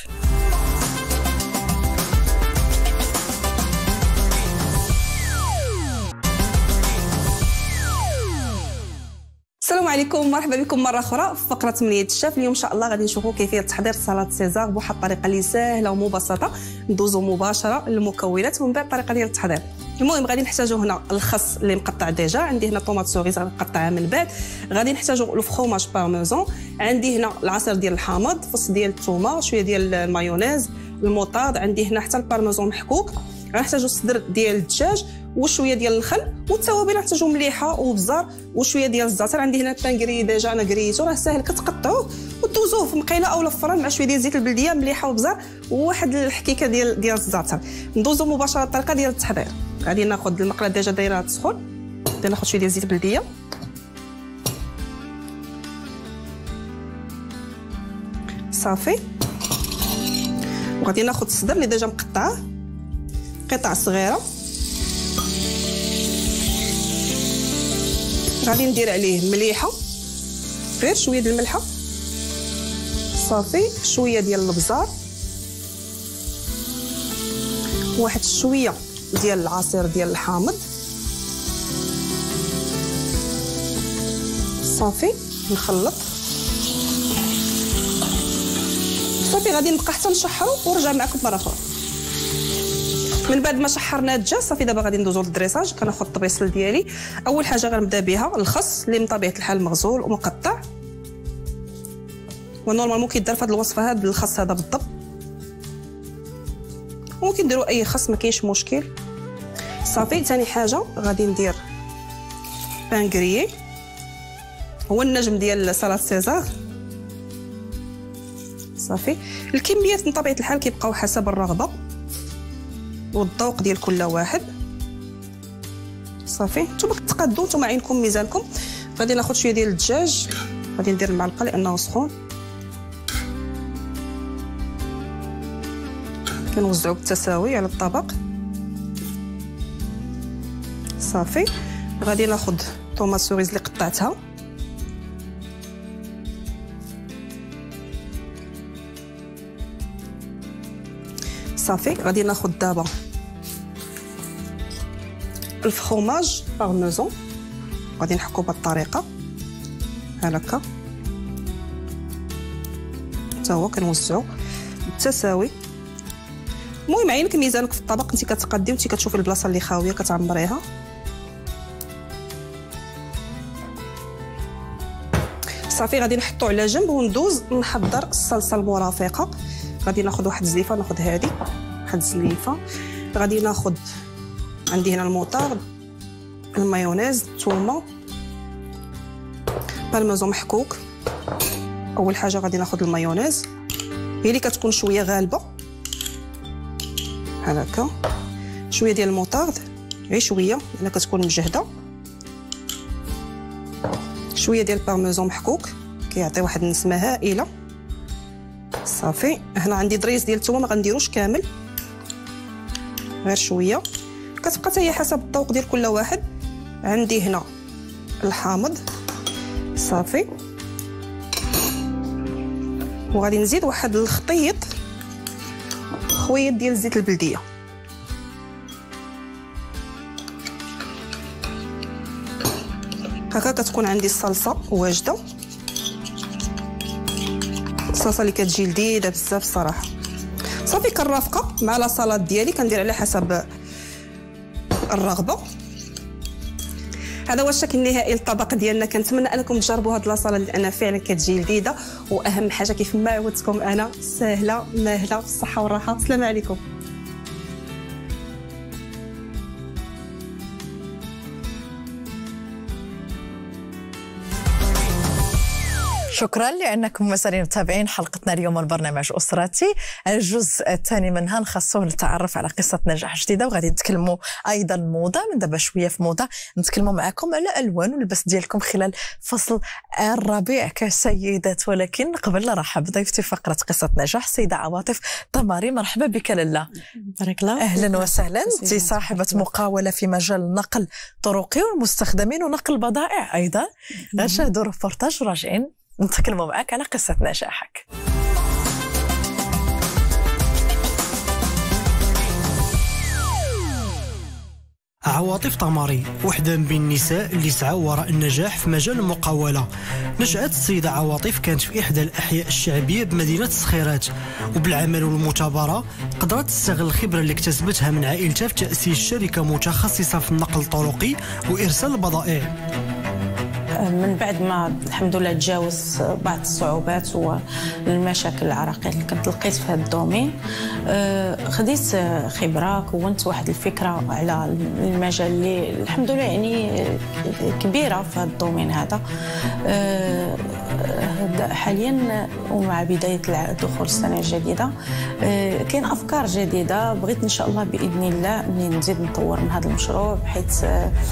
السلام عليكم مرحبا بكم مره اخرى في فقره تمنيه الشاف اليوم ان شاء الله غادي نشوفوا كيفيه تحضير سلطه سيزار بواحد الطريقه اللي سهله ومبسطه ندوزو مباشره للمكونات ومن بعد الطريقه ديال التحضير المهم غادي نحتاجوا هنا الخس اللي مقطع ديجا عندي هنا طوماط سوريز غنقطعها من بعد غادي نحتاجوا لو بارميزون عندي هنا العصير ديال الحامض فص ديال الثومه شويه ديال المايونيز الموطاد عندي هنا حتى البارميزون محكوك غنحتاجو الصدر ديال الدجاج وشويه ديال الخل والتوابل غتجو مليحه وبزار وشويه ديال الزعتر عندي هنا التنكري ديجا انا كريتو راه ساهل كتقطعوه ودوزوه في مقيله اولا في الفرن مع شويه ديال زيت البلديه مليحه وبزار وواحد الحكيكه ديال ديال الزعتر ندوزو مباشره الطريقه ديال التحضير غادي ناخذ المقله ديجا دايره تسخن غادي ناخذ شويه ديال الزيت البلديه صافي وغادي ناخذ الصدر اللي ديجا مقطعه قطع صغيره غادي ندير عليه مليحه غير شويه ديال الملحه صافي شويه ديال الابزار واحد شويه ديال العصير ديال الحامض صافي نخلط صافي غادي نبقى حتى نشحرو ونرجع معكم مره اخرى من بعد ما شحرنا الدجاج صافي دابا غادي ندوزو للدريساج كناخذ الطبيصل ديالي اول حاجه غنبدا بها الخس اللي من طبيعه الحال مغزول ومقطع ونورمالمون كيدار في هذه الوصفه هذا الخس هذا بالضبط ممكن نديرو اي خس ما كاينش مشكل صافي ثاني حاجه غادي ندير بان كريي هو النجم ديال سلطه سيزار صافي الكميات من طبيعه الحال كيبقاو حسب الرغبه والذوق ديال كل واحد صافي نتوما كتقادو نتوما عينكم ميزانكم غادي ناخذ شويه ديال الدجاج غادي ندير المعلقه لانه سخون كنوزعو بالتساوي على الطبق صافي غادي ناخذ طوماط سوريز اللي قطعتها صافي غادي ناخذ دابا الفخوماج بارميزون غادي نحكو بهاد الطريقه بحال هكا حتى هو كنوزعو بالتساوي المهم عينك ميزانك في الطبق انت كتقدي وانت كتشوفي البلاصه اللي خاويه كتعمريها صافي غادي نحطو على جنب وندوز نحضر الصلصه المرافقه غادي ناخذ واحد الزليفه ناخذ هادي واحد الزليفه غادي ناخذ عندي هنا المطارد المايونيز الثومه بالمازون محكوك اول حاجه غادي ناخذ المايونيز هي اللي كتكون شويه غالبه بحال هكا شويه ديال الموطارد غير شويه الا كتكون مجهده شويه ديال البارميزون محكوك كيعطي واحد النسمه هائله صافي هنا عندي ضريس ديال الثومه ما غنديروش كامل غير شويه كتبقى حتى هي حسب الذوق ديال كل واحد عندي هنا الحامض صافي وغادي نزيد واحد الخطيط خويط ديال زيت البلديه هكا كتكون عندي الصلصه واجده الصلصه اللي كتجي لذيذه بزاف الصراحه صافي كنرافقه مع لا سلطه ديالي كندير على حسب الرغبه هذا هو الشكل النهائي للطبق ديالنا كنتمنى انكم تجربوا هاد لاصاله لان فعلا كتجي لذيذه واهم حاجه كيف ما عودتكم انا سهله ماهله بالصحه والراحه السلام عليكم شكرا لانكم مسارين متابعين حلقتنا اليوم من برنامج اسرتي الجزء الثاني منها نخصوه للتعرف على قصه نجاح جديده وغادي نتكلموا ايضا موضه من دابا شويه في موضه نتكلموا معكم على الوان واللبس ديالكم خلال فصل الربيع كسيدات ولكن قبل نرحب ضيفتي فقره قصه نجاح سيده عواطف طماري مرحبا بك لالا بارك الله اهلا وسهلا انت صاحبه مقاوله في مجال النقل الطرقي والمستخدمين ونقل البضائع ايضا نشاهدوا ريبورتاج راجعين نتكلموا معك على قصة نجاحك عواطف طماري وحدة من النساء اللي سعوا وراء النجاح في مجال المقاولة نشأت السيدة عواطف كانت في إحدى الأحياء الشعبية بمدينة الصخيرات وبالعمل والمتابرة قدرت تستغل الخبرة اللي اكتسبتها من عائلتها في تأسيس شركة متخصصة في النقل الطرقي وإرسال البضائع من بعد ما الحمد لله تجاوز بعض الصعوبات والمشاكل العراقيه اللي كنت لقيت في هذا الدومين آه، خديت خبره كونت واحد الفكره على المجال اللي الحمد لله يعني كبيره في هذا الدومين هذا آه، حاليا ومع بدايه دخول السنه الجديده آه، كاين افكار جديده بغيت ان شاء الله باذن الله نزيد نطور من هذا المشروع بحيث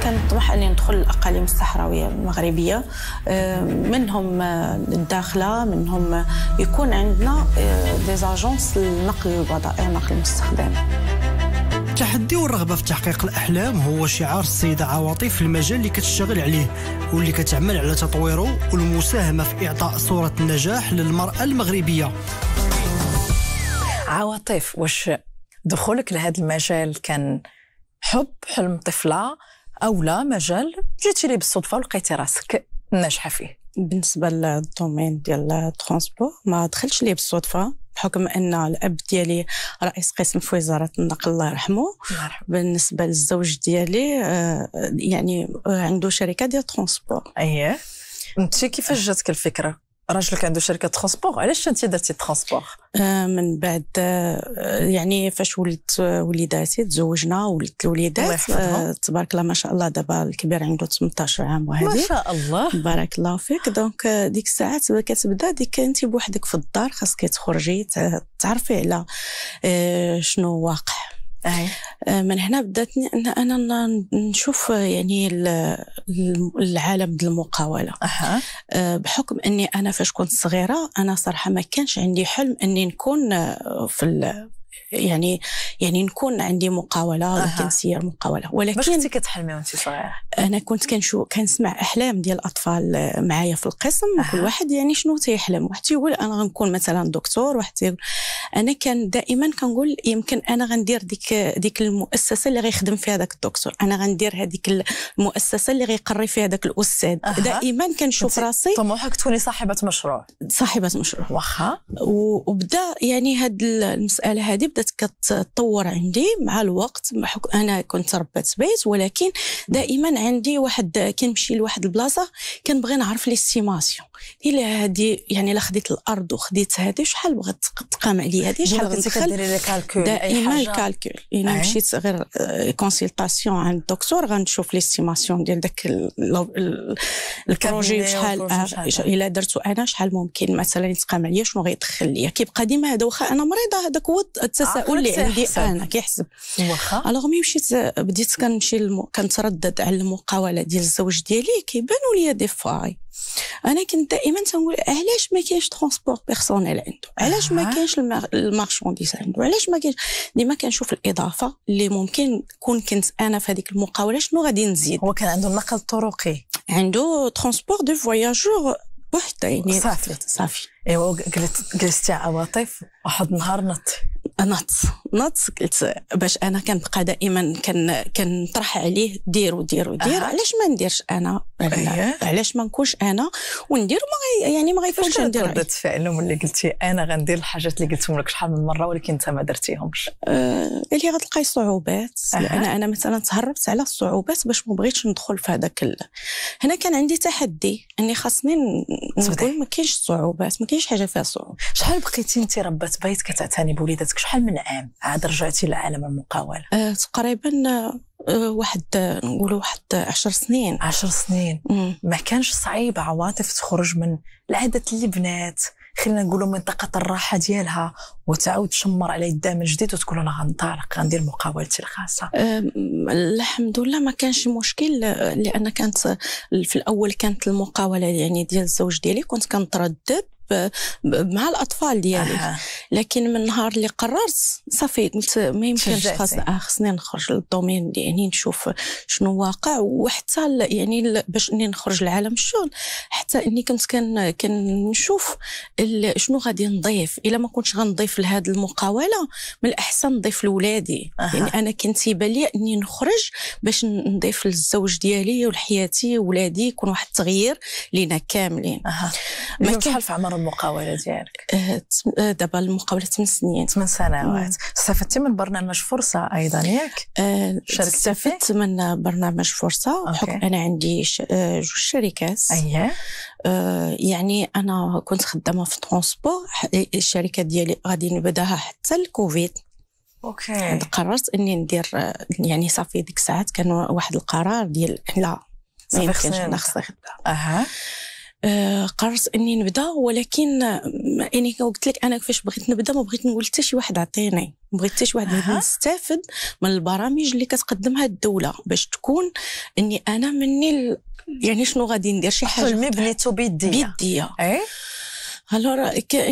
كنطمح اني ندخل الاقاليم الصحراويه المغربيه العربية آه، منهم آه، الداخلة منهم يكون عندنا ديزاجونس لنقل البضائع نقل المستخدم التحدي والرغبه في تحقيق الاحلام هو شعار السيده عواطف في المجال اللي كتشتغل عليه واللي كتعمل على تطويره والمساهمه في اعطاء صوره النجاح للمراه المغربيه عواطف واش دخولك لهذا المجال كان حب حلم طفله او لا مجال جيتي ليه بالصدفه ولقيتي راسك ناجحه فيه بالنسبه للدومين ديال الترونسبور ما دخلتش ليه بالصدفه بحكم ان الاب ديالي رئيس قسم في وزاره النقل الله يرحمه بالنسبه للزوج ديالي آه، يعني آه، عنده شركه ديال ترونسبور اييه انت كيفاش جاتك الفكره راجلك عنده شركه ترونسبور علاش انت درتي الترونسبور آه، من بعد آه، يعني فاش ولدت وليداتي تزوجنا ولدت الوليدات آه تبارك الله ما شاء الله دابا الكبير عنده 18 عام وهذه ما شاء الله بارك الله فيك دونك آه، ديك الساعات كتبدا ديك انت بوحدك في الدار خاصك تخرجي تعرفي على شنو واقع آه، من هنا بداتني ان انا نشوف يعني العالم ديال المقاوله أه. بحكم اني انا فاش كنت صغيره انا صراحه ما كانش عندي حلم اني نكون آه، في يعني يعني نكون عندي مقاوله الجنسيه مقاوله ولكن مش كنتي كتحلمي وانت صغيره انا كنت كنشو كنسمع احلام ديال الاطفال معايا في القسم أه. كل واحد يعني شنو تيحلم واحد تيقول انا غنكون مثلا دكتور واحد تيقول انا كان دائما كنقول يمكن انا غندير ديك ديك المؤسسه اللي غيخدم فيها ذاك الدكتور انا غندير هذيك المؤسسه اللي غيقري فيها ذاك الاستاذ أه. دائما كنشوف راسي طموحك تكوني صاحبه مشروع صاحبه مشروع واخا وبدا يعني هاد المساله هذه بدات كتطور عندي مع الوقت انا كنت ربات بيت ولكن دائما عندي واحد كنمشي لواحد البلاصه كنبغي نعرف ليستيماسيون الا هادي يعني الا خديت الارض وخديت هادي شحال بغات تقام عليا هادي شحال كندخل دائما الكالكول الا مشيت غير كونسلطاسيون آه، عند الدكتور غنشوف ليستيماسيون ديال داك البروجي آه، شحال الا درتو انا شحال ممكن مثلا يتقام عليا شنو غيدخل ليا كيبقى ديما هذا واخا انا مريضه هذاك هو تساؤل اللي عندي انا كيحسب واخا الوغ مي مشيت بديت كنمشي كنتردد على المقاوله ديال الزوج ديالي كيبانوا لي دي فاي انا كنت دائما تنقول علاش ما كاينش ترونسبور بيرسونيل عنده علاش ما كاينش المارشونديز عنده علاش ما كاينش ديما كنشوف الاضافه اللي ممكن كون كنت انا في هذيك المقاوله شنو غادي نزيد هو كان عنده النقل الطرقي عنده ترونسبور دو فواياجور بوحده يعني صافي صافي ايوا جلست جلستي عواطف واحد النهار نط a that's قلت باش انا كنبقى دائما كنطرح عليه دير ودير ودير آه. علاش ما نديرش انا أيه. علاش ما نكونش انا وندير ما يعني ما غيكونش ندير ردة فعلهم ملي قلتي انا غندير الحاجات اللي قلتهم لك شحال من مره ولكن انت ما درتيهمش آه اللي غتلقاي صعوبات آه. انا انا مثلا تهربت على الصعوبات باش ما بغيتش ندخل في هذاك ال... هنا كان عندي تحدي اني خاصني نقول ما كاينش صعوبات ما كاينش حاجه فيها صعوبه شحال بقيتي انت ربات بيت كتعتني بوليداتك شحال من عام عاد رجعتي لعالم المقاوله آه تقريبا آه، واحد نقولوا واحد 10 سنين 10 سنين مم. ما كانش صعيب عواطف تخرج من العاده البنات خلينا نقولوا منطقة الراحة ديالها وتعاود تشمر على يدها من جديد وتقول أنا غنطلق غندير مقاولتي الخاصة أه الحمد لله ما كانش مشكل لأن كانت في الأول كانت المقاولة يعني ديال الزوج ديالي كنت كنتردد مع الاطفال ديالي آه. لكن من النهار اللي قررت صافي قلت ما يمكنش خاصني خاصني آه، نخرج للدومين يعني نشوف شنو واقع وحتى يعني باش اني نخرج لعالم الشغل حتى اني كنت كان كنشوف شنو غادي نضيف الا ما كنتش غنضيف لهذه المقاوله من الاحسن نضيف لولادي أه. يعني انا كنت بالي اني نخرج باش نضيف للزوج ديالي ولحياتي ولادي يكون واحد التغيير لينا كاملين أه. ما كان في عمر المقاوله ديالك؟ آه، آه، دابا المقاوله 8 سنين 8 سنوات استفدتي من برنامج فرصه ايضا ياك؟ استفدت آه، من برنامج فرصه بحكم انا عندي جوج شركات اييه يعني انا كنت خدامه في ترونسبور الشركه ديالي غادي نبداها حتى الكوفيد اوكي قررت اني ندير يعني صافي ديك الساعات كان واحد القرار ديال لا ما يمكنش نخسر آه، قررت اني نبدا ولكن آه، اني قلت لك انا كيفاش بغيت نبدا ما بغيت نقول حتى شي واحد عطيني ما بغيت حتى شي واحد يستافد نستافد من البرامج اللي كتقدمها الدوله باش تكون اني انا مني يعني شنو غادي ندير شي حاجه مبنيته بيديا بيديا ايه الور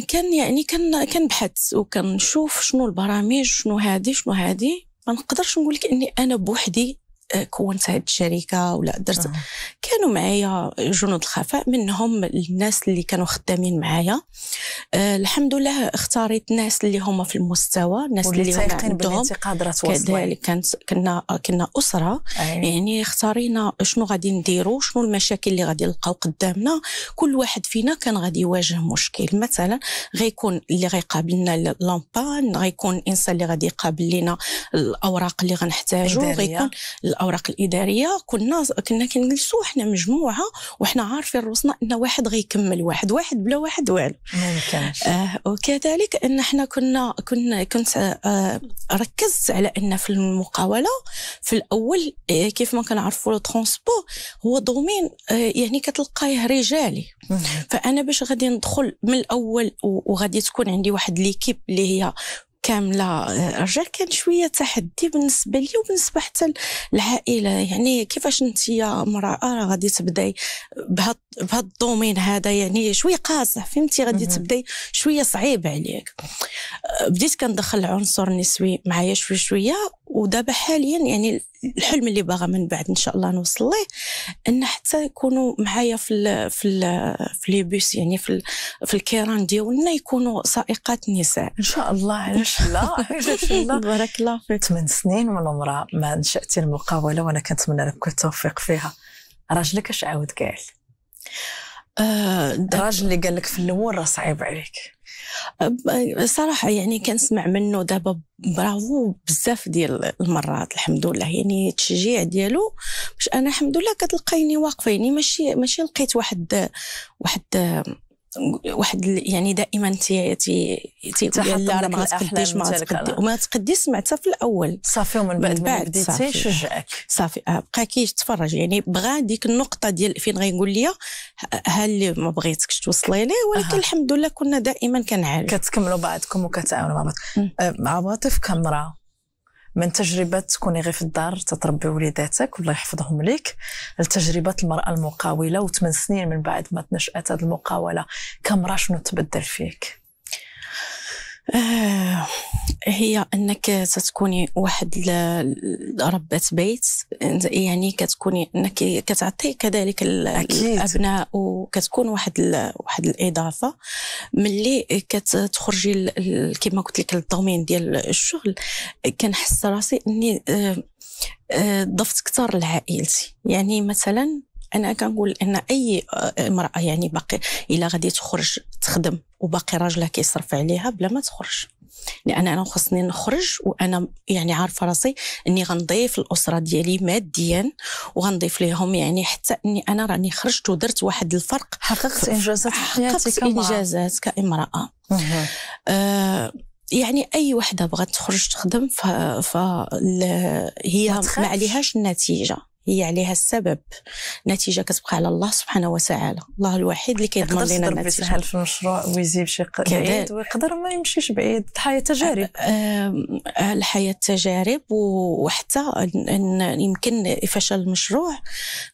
كان يعني كان كنبحث وكنشوف شنو البرامج شنو هادي شنو هادي ما نقدرش نقول لك اني انا بوحدي كونت هذه الشركه ولا درت آه. كانوا معايا جنود الخفاء منهم الناس اللي كانوا خدامين معايا آه الحمد لله اختاريت ناس اللي هما في المستوى الناس اللي هما عندهم كذلك كانت كنا كنا اسره أي. يعني اختارينا شنو غادي نديرو شنو المشاكل اللي غادي نلقاو قدامنا كل واحد فينا كان غادي يواجه مشكل مثلا غيكون اللي غيقابلنا لامبان غيكون الانسان اللي غادي يقابل لنا الاوراق اللي غنحتاجو غيكون الاوراق الاداريه كنا كنا كنجلسوا حنا مجموعه وحنا عارفين روسنا ان واحد غيكمل واحد واحد بلا واحد والو آه وكذلك ان حنا كنا كنا كنت آه ركزت على ان في المقاوله في الاول آه كيف ما كنعرفوا لو ترونسبو هو دومين آه يعني كتلقاه رجالي فانا باش غادي ندخل من الاول وغادي تكون عندي واحد ليكيب اللي هي كامله رجع كان شويه تحدي بالنسبه لي وبالنسبه حتى العائله يعني كيفاش انت يا امراه غادي تبداي بهاد بهاد الدومين هذا يعني شويه قاصح فهمتي غادي تبداي شويه صعيب عليك بديت كندخل العنصر النسوي معايا شويه شويه ودابا حاليا يعني الحلم اللي باغا من بعد ان شاء الله نوصل ليه ان حتى يكونوا معايا في الـ في الـ في لي بوس يعني في في الكيران ديالنا يكونوا سائقات نساء ان شاء الله علاش لا علاش لا بارك الله فيك 8 سنين من عمرها ما نشاتي المقاوله وانا كنتمنى لك كل التوفيق فيها راجلك اش عاود قال آه اللي قال لك في الاول راه صعيب عليك صراحة يعني كنسمع منه دابا برافو بزاف ديال المرات الحمد لله يعني التشجيع ديالو باش انا الحمد لله كتلقيني واقفه يعني ماشي ماشي لقيت واحد واحد واحد يعني دائما تي تي تيقول لا راه ما تقديش ما تقدي وما تقديش سمعتها في الاول صافي ومن بعد ما بديتي شجعك صافي آه، بقى كيتفرج يعني بغى ديك النقطه ديال فين غيقول لي ها اللي ما بغيتكش توصلي ليه ولكن أه. الحمد لله كنا دائما كنعالج كتكملوا بعضكم وكتعاونوا مع بعض آه، عواطف كامراه من تجربه تكوني غير في الدار تتربي وليداتك والله يحفظهم لك لتجربه المراه المقاوله وثمان سنين من بعد ما تنشات هذه المقاوله كم شنو تبدل فيك آه هي انك تتكوني واحد ربة بيت يعني كتكوني انك كتعطي كذلك أكيد. الابناء وكتكون واحد واحد الاضافه ملي كتخرجي كما قلت لك الدومين ديال الشغل كنحس راسي اني آه، آه، ضفت كثر لعائلتي يعني مثلا انا كنقول ان اي آه، امراه يعني باقي الا غادي تخرج تخدم وباقي راجلها كيصرف عليها بلا ما تخرج لان انا خصني نخرج وانا يعني عارفه راسي اني غنضيف الاسره ديالي ماديا وغنضيف لهم يعني حتى اني انا راني خرجت ودرت واحد الفرق حققت انجازات حققت انجازات كامراه آه يعني اي وحده بغات تخرج تخدم فهي ما عليهاش النتيجه هي عليها السبب نتيجه كتبقى على الله سبحانه وتعالى الله الوحيد اللي كيضمن لنا النتيجه يسهل في المشروع ويزيد شي بعيد ويقدر ما يمشيش بعيد الحياه تجارب الحياه تجارب وحتى ان يمكن فشل المشروع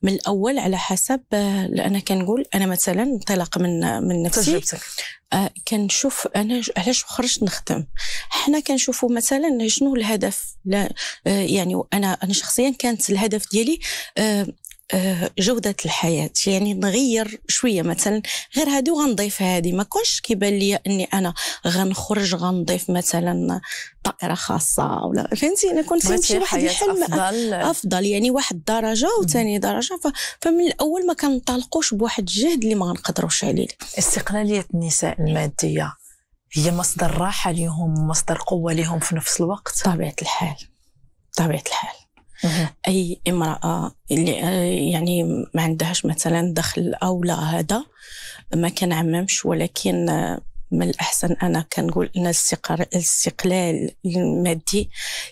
من الاول على حسب أه، انا كنقول انا مثلا انطلاق من من نفسي تجربتك آه كنشوف انا علاش خرجت نخدم حنا كنشوفوا مثلا شنو الهدف لا آه يعني انا انا شخصيا كانت الهدف ديالي آه آه، جودة الحياة يعني نغير شوية مثلا غير هادو غنضيف هادي ما كونش كيبان لي اني انا غنخرج غنضيف مثلا طائرة خاصة ولا فهمتي انا كنت نمشي واحد الحلم أفضل. افضل يعني واحد الدرجة وثاني درجة فمن الاول ما كنطلقوش بواحد الجهد اللي ما غنقدروش عليه استقلالية النساء المادية هي مصدر راحة لهم مصدر قوة لهم في نفس الوقت طبيعة الحال طبيعة الحال اي امراه اللي يعني ما عندهاش مثلا دخل او لا هذا ما كنعممش ولكن من الاحسن انا كنقول ان الاستقلال المادي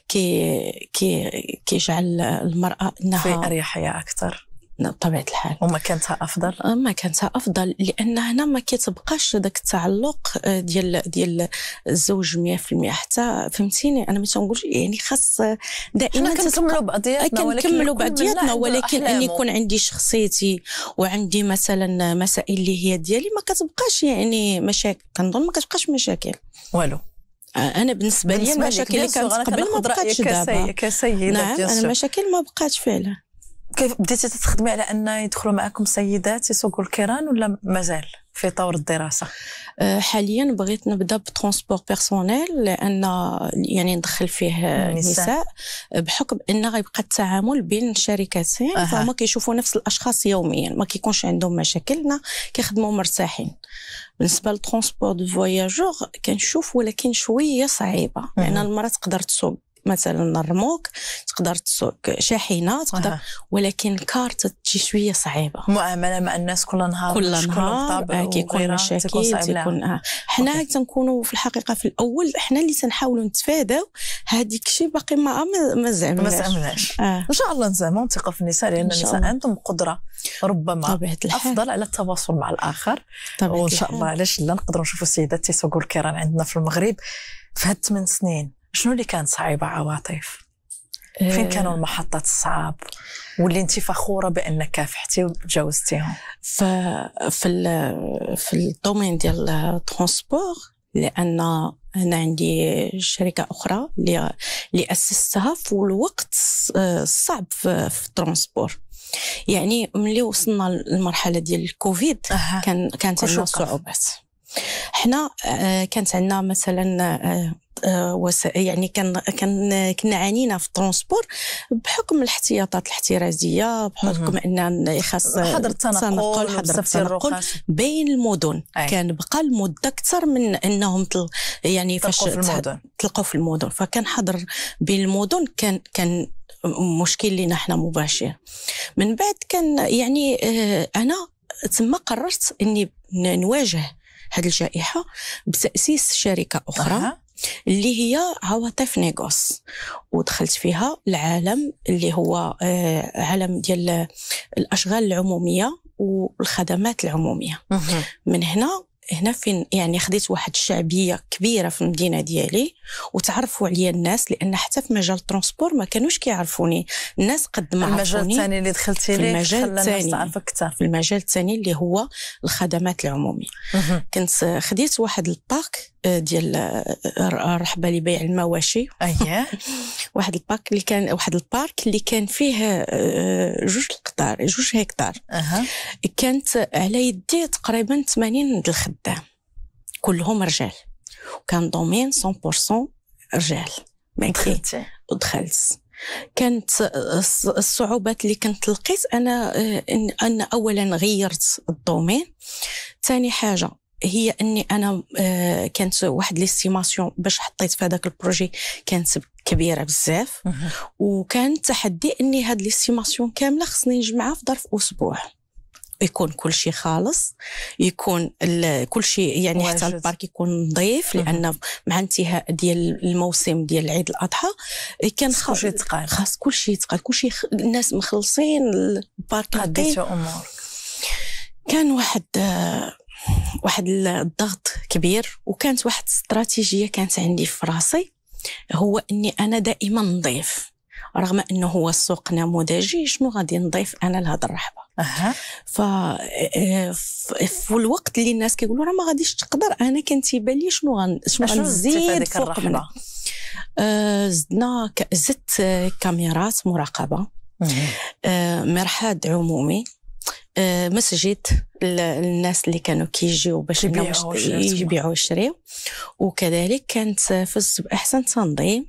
كي كي كيجعل المراه انها في اريحيه اكثر بطبيعه نعم، الحال ومكانتها افضل آه، مكانتها افضل لان هنا ما كيتبقاش داك التعلق آه، ديال ديال الزوج 100% حتى فهمتيني انا ما تنقولش يعني خاص دائما كنكملوا بعضياتنا آه، ولكن كنكملوا بعضياتنا ولكن ان يكون عندي شخصيتي وعندي مثلا مسائل اللي هي ديالي ما كتبقاش يعني مشاكل كنظن ما كتبقاش مشاكل والو انا بالنسبه لي المشاكل اللي كانت قبل ما بقاتش دابا نعم انا المشاكل ما بقاتش فعلا كيف بديتي تخدمي على ان يدخلوا معكم سيدات يسوقوا الكيران ولا مازال في طور الدراسه أه، حاليا بغيت نبدا بترونسبور بيرسونيل لان يعني ندخل فيه النساء بحكم ان غيبقى التعامل بين شركتين أه. فهما كيشوفوا نفس الاشخاص يوميا ما كيكونش عندهم مشاكلنا كيخدموا مرتاحين بالنسبه للترونسبور دو فواياجور كنشوف ولكن شويه صعيبه لان يعني المراه تقدر تسوق مثلا الرموك تقدر تسوق شاحنه تقدر أه. ولكن الكارت تجي شويه صعيبه معامله مع الناس كل نهار كل نهار كيكون مشاكل تيكون آه. حنا تنكونوا في الحقيقه في الاول حنا اللي تنحاولوا نتفاداو هذيك الشيء باقي ما ما زعمناش ما زعمناش آه. ان شاء الله نزعم ثقه في النساء لان النساء عندهم قدره ربما افضل على التواصل مع الاخر وان شاء الله علاش لا نقدروا نشوفوا السيدات تيسوقوا الكيران عندنا في المغرب في هاد 8 سنين شنو اللي كانت صعيبة عواطف؟ فين آه. كانوا المحطات الصعاب واللي انت فخوره بانك كافحتي وتجاوزتيهم ف في في الدومين ديال الترونسبور لان انا عندي شركه اخرى اللي اللي اسستها في الوقت الصعب في, الترونسبور يعني ملي وصلنا للمرحله ديال الكوفيد كان كانت عندنا صعوبات حنا آه، كانت عندنا مثلا آه، آه، يعني كان كان كنا عانينا في الترونسبور بحكم الاحتياطات الاحترازيه بحكم ان خاص حظر التنقل حظر التنقل بين المدن أي. كان بقى المده اكثر من انهم تل يعني فاش تلقوا في المدن فكان حظر بين المدن كان كان مشكل لنا حنا مباشر من بعد كان يعني انا تما قررت اني نواجه هذه الجائحة بتأسيس شركة أخرى أه. اللي هي عواطف نيغوس ودخلت فيها العالم اللي هو آه، عالم ديال الاشغال العموميه والخدمات العموميه من هنا هنا فين يعني خديت واحد الشعبيه كبيره في المدينه ديالي وتعرفوا عليا الناس لان حتى في مجال الترونسبور ما كانوش كيعرفوني الناس قد ما عرفوني المجال الثاني اللي دخلتي ليه المجال الثاني تعرفك اكثر في المجال الثاني اللي هو الخدمات العموميه كنت خديت واحد الباك آه، ديال آه، رحبه لبيع المواشي اييه واحد الباك اللي كان واحد البارك اللي كان فيه آه، جوج القطار جوج هكتار كانت على يدي تقريبا 80 الخدام كلهم رجال وكان دومين 100% رجال ما ودخلت كانت الصعوبات اللي كنت لقيت انا آه، ان اولا غيرت الدومين ثاني حاجه هي اني انا آه، كانت واحد ليستيماسيون باش حطيت في هذاك البروجي كانت كبيره بزاف وكان تحدي اني هاد ليستيماسيون كامله خصني نجمعها في ظرف اسبوع يكون كل شيء خالص يكون كل شيء يعني واجد. حتى البارك يكون نظيف لان مع انتهاء ديال الموسم ديال عيد الاضحى إيه، كان خاص كل شيء خاص كل شيء يتقال كل شيء الناس مخلصين البارك قضيتو كان واحد واحد الضغط كبير وكانت واحد الاستراتيجيه كانت عندي في راسي هو اني انا دائما نضيف رغم انه هو السوق نموذجي شنو غادي نضيف انا لهذا الرحبه آه، آه، ف في الوقت اللي الناس كيقولوا راه ما غاديش تقدر انا كان تيبان لي شنو شنو غنزيد فوق منها آه، زدنا زدت كاميرات مراقبه مرحاض عمومي مسجد للناس اللي كانوا كيجيو باش يبيعوا ويشريو وكذلك كانت في باحسن احسن تنظيم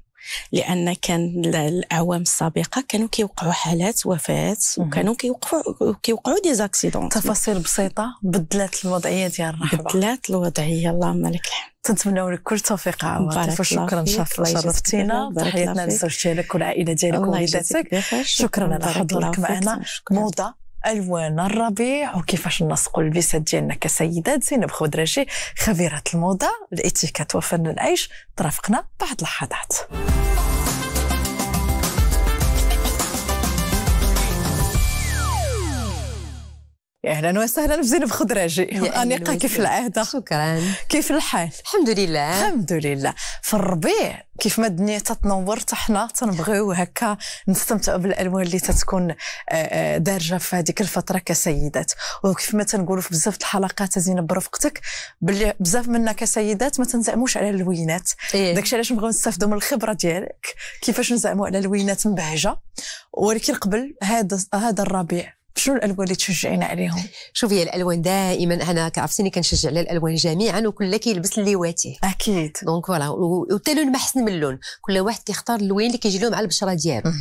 لان كان الاعوام السابقه كانوا كيوقعوا حالات وفاه وكانوا كيوقعوا كيوقعوا دي زاكسيدون تفاصيل بسيطه بدلات الوضعيه ديال الرحبه بدلات الوضعيه اللهم لك الحمد تنتمنوا لك كل توفيق شاء وشكرا شرفتينا تحياتنا لك والعائله ديالك ووالدتك شكرا على حضورك معنا موضه الوان الربيع وكيفاش ننسقوا البيسات ديالنا كسيدات زينب خضراجي خبيره الموضه الاتيكات وفن العيش ترافقنا بعد لحظات يا اهلا وسهلا بزينب خضراجي انيقه كيف العاده شكرا كيف الحال الحمد لله الحمد لله في الربيع كيف ما الدنيا تتنور حنا تنبغيو هكا نستمتعوا بالالوان اللي تتكون آه، آه، دارجه في هذيك الفتره كسيدات وكيف ما تنقولوا في بزاف الحلقات زينب برفقتك باللي بزاف منا كسيدات ما تنزعموش على اللوينات إيه. داكشي علاش نبغيو نستافدوا من الخبره ديالك كيفاش نزعموا على اللوينات مبهجه ولكن قبل هذا هذا الربيع شو الالوان اللي تشجعين عليهم؟ شوفي الالوان دائما انا كعرفتيني كنشجع على الالوان جميعا وكل كيلبس اللي واتيه اكيد دونك فوالا وحتى لون ما حسن من اللون كل واحد كيختار اللوين اللي كيجي له مع البشره ديالو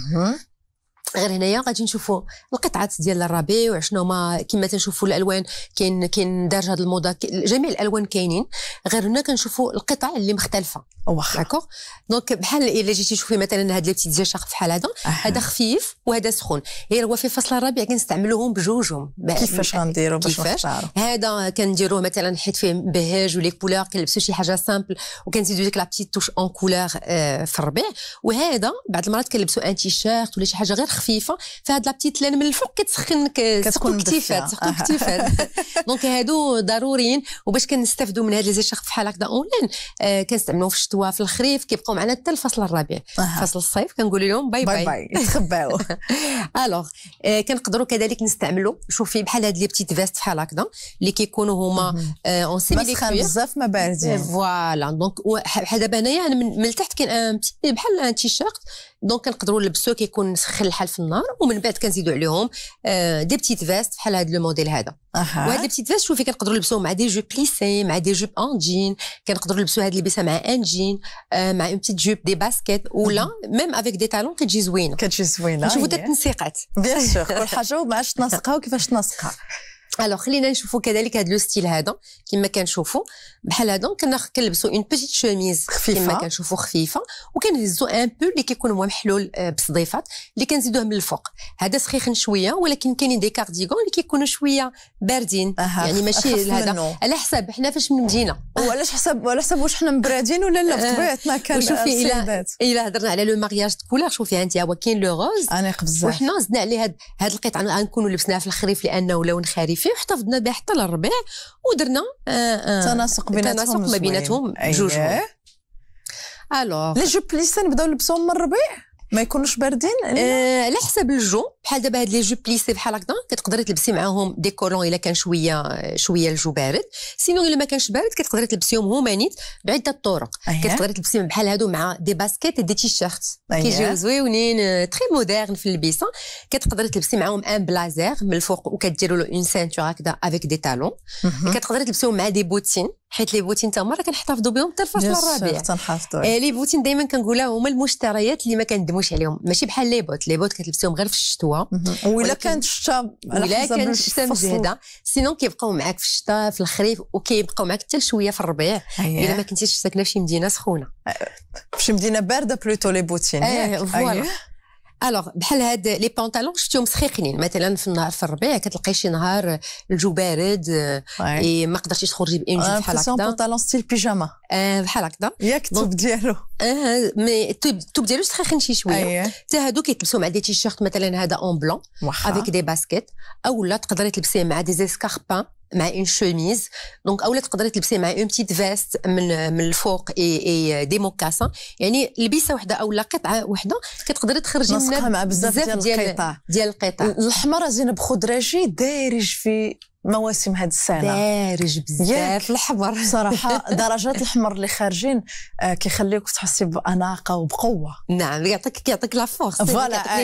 غير هنايا غادي نشوفوا القطعات ديال الربيع وشنو ما كما تنشوفوا الالوان كاين كاين دارج هذه الموضه جميع الالوان كاينين غير هنا كنشوفوا القطع اللي مختلفه واخا داكوغ دونك بحال الا جيتي تشوفي مثلا هاد لي بتيت زيشاق بحال هذا هذا خفيف وهذا سخون غير هو في فصل الربيع كنستعملوهم بجوجهم كيفاش غنديروا باش كيفاش هذا كنديروه مثلا حيت فيه بهاج ولي كولور كنلبسوا شي حاجه سامبل وكنزيدوا ديك لا بتيت توش اون كولور في الربيع وهذا بعض المرات كنلبسوا ان تيشيرت ولا شي حاجه غير خفيفه فهاد لابتيت لان من الفوق كتسخنك سقو الكتفات سقو كتيفات دونك هادو ضروريين وباش كنستافدوا من هاد لي زيشيغ بحال هكذا اونلاين آه كنستعملوهم في الشتوى في الخريف كيبقاو معنا حتى الفصل الربيع فصل الصيف كنقول لهم باي باي باي تخباو الوغ آه، كنقدروا كذلك نستعملوا شوفي بحال هاد لي بتيت فيست بحال هكذا اللي كيكونوا هما اون آه، سيميلي بزاف ما باردين فوالا دونك بحال دابا هنايا من التحت كاين بحال ان تيشيرت دونك كنقدروا نلبسوه كيكون نسخن الحال في النار ومن بعد كنزيدوا عليهم آه، دي بتيت فيست بحال هذا لو موديل هذا وهاد البتيت فيست شوفي كنقدروا نلبسوه مع دي جو بليسي مع دي جوب ان جين كنقدروا نلبسوا هاد اللبسه مع ان جين آه، مع اون بتيت جوب دي باسكيت ولا ميم افيك دي تالون كتجي زوينه كتجي زوينه شوفوا التنسيقات بيان سور كل حاجه ومعاش تنسقها وكيفاش تنسقها الو خلينا نشوفوا كذلك هذا لو ستيل هذا كما كنشوفوا بحال هذا كنلبسوا اون بيتيت شوميز خفيفه كما كنشوفوا خفيفه وكنهزوا ان بو اللي كيكون هو محلول آه، بصديفات اللي كنزيدوه من الفوق هذا سخيخن شويه ولكن كاينين دي كارديغون اللي كيكونوا شويه باردين أه. يعني ماشي هذا على حساب حنا فاش من مدينه وعلاش حساب على حساب واش حنا مبردين ولا لا آه. بطبيعتنا كان شوفي الى آه، الى هضرنا على لو مارياج كولور شوفي انت هو كاين لو روز انيق بزاف وحنا زدنا عليه هاد, هاد القطعه غنكونوا لبسناها في الخريف لانه لون خريف الصيفي واحتفظنا به حتى للربع ودرنا آه، آه، تناسق بيناتهم تناسق ما بيناتهم جوج الوغ أيوة. لي جو بليس نبداو نلبسوهم من الربيع ما يكونوش باردين آه، على حسب الجو بحال دابا هاد لي جو بليسي بحال هكذا كتقدري تلبسي معاهم دي كولون الا كان شويه شويه الجو بارد سينو الا ما كانش بارد كتقدري تلبسيهم هما نيت بعده الطرق أيه. كتقدري تلبسيهم بحال هادو مع دي باسكيت دي تيشيرت أيه. كيجيو زويونين آه، تري موديرن في اللبيسه كتقدري تلبسي معاهم ان بلازير من الفوق وكديروا له اون سانتور هكذا افيك دي تالون كتقدري تلبسيهم مع دي بوتين حيت لي بوتين تا راه كنحتفظوا بهم حتى الفصل الرابع كنحافظوا آه، لي بوتين دائما كنقولها هما المشتريات اللي ما كندم كنعويش عليهم ماشي بحال لي بوت لي بوت كتلبسيهم غير في الشتوى ولا كانت الشتا ولا كانت الشتاء مزهده سينون كيبقاو معاك في الشتاء في الخريف وكيبقاو معاك حتى شويه في الربيع الا ما كنتيش ساكنه في شي مدينه سخونه أه، في شي مدينه بارده بلوتو لي بوتين فوالا الوغ بحال هاد لي بونطالون شفتيهم سخيقين مثلا في النهار في الربيع كتلقاي شي نهار الجو بارد اي ما قدرتي تخرجي بان جو آه، بحال هكذا بونطالون ستيل بيجاما بحال هكذا ياك التوب ديالو اه مي التوب ديالو سخيخن شي شويه حتى هادو كيتلبسوا مع دي تيشيرت مثلا هذا اون بلون افيك دي باسكيت اولا تقدري تلبسيه مع دي زيسكاربان مع اون شوميز دونك اولا تقدري تلبسي مع اون بتيت فيست من من الفوق اي اي دي موكاسا يعني لبسه وحده اولا قطعه وحده كتقدري تخرجي منها مع بزاف ديال القطع ديال القطع الاحمر زين جي دارج في مواسم هاد السنه دارج بزاف الحمر صراحه درجات الحمر اللي خارجين آه، كيخليوك تحسي باناقه وبقوه نعم يعطيك يعطيك لا فورس فوالا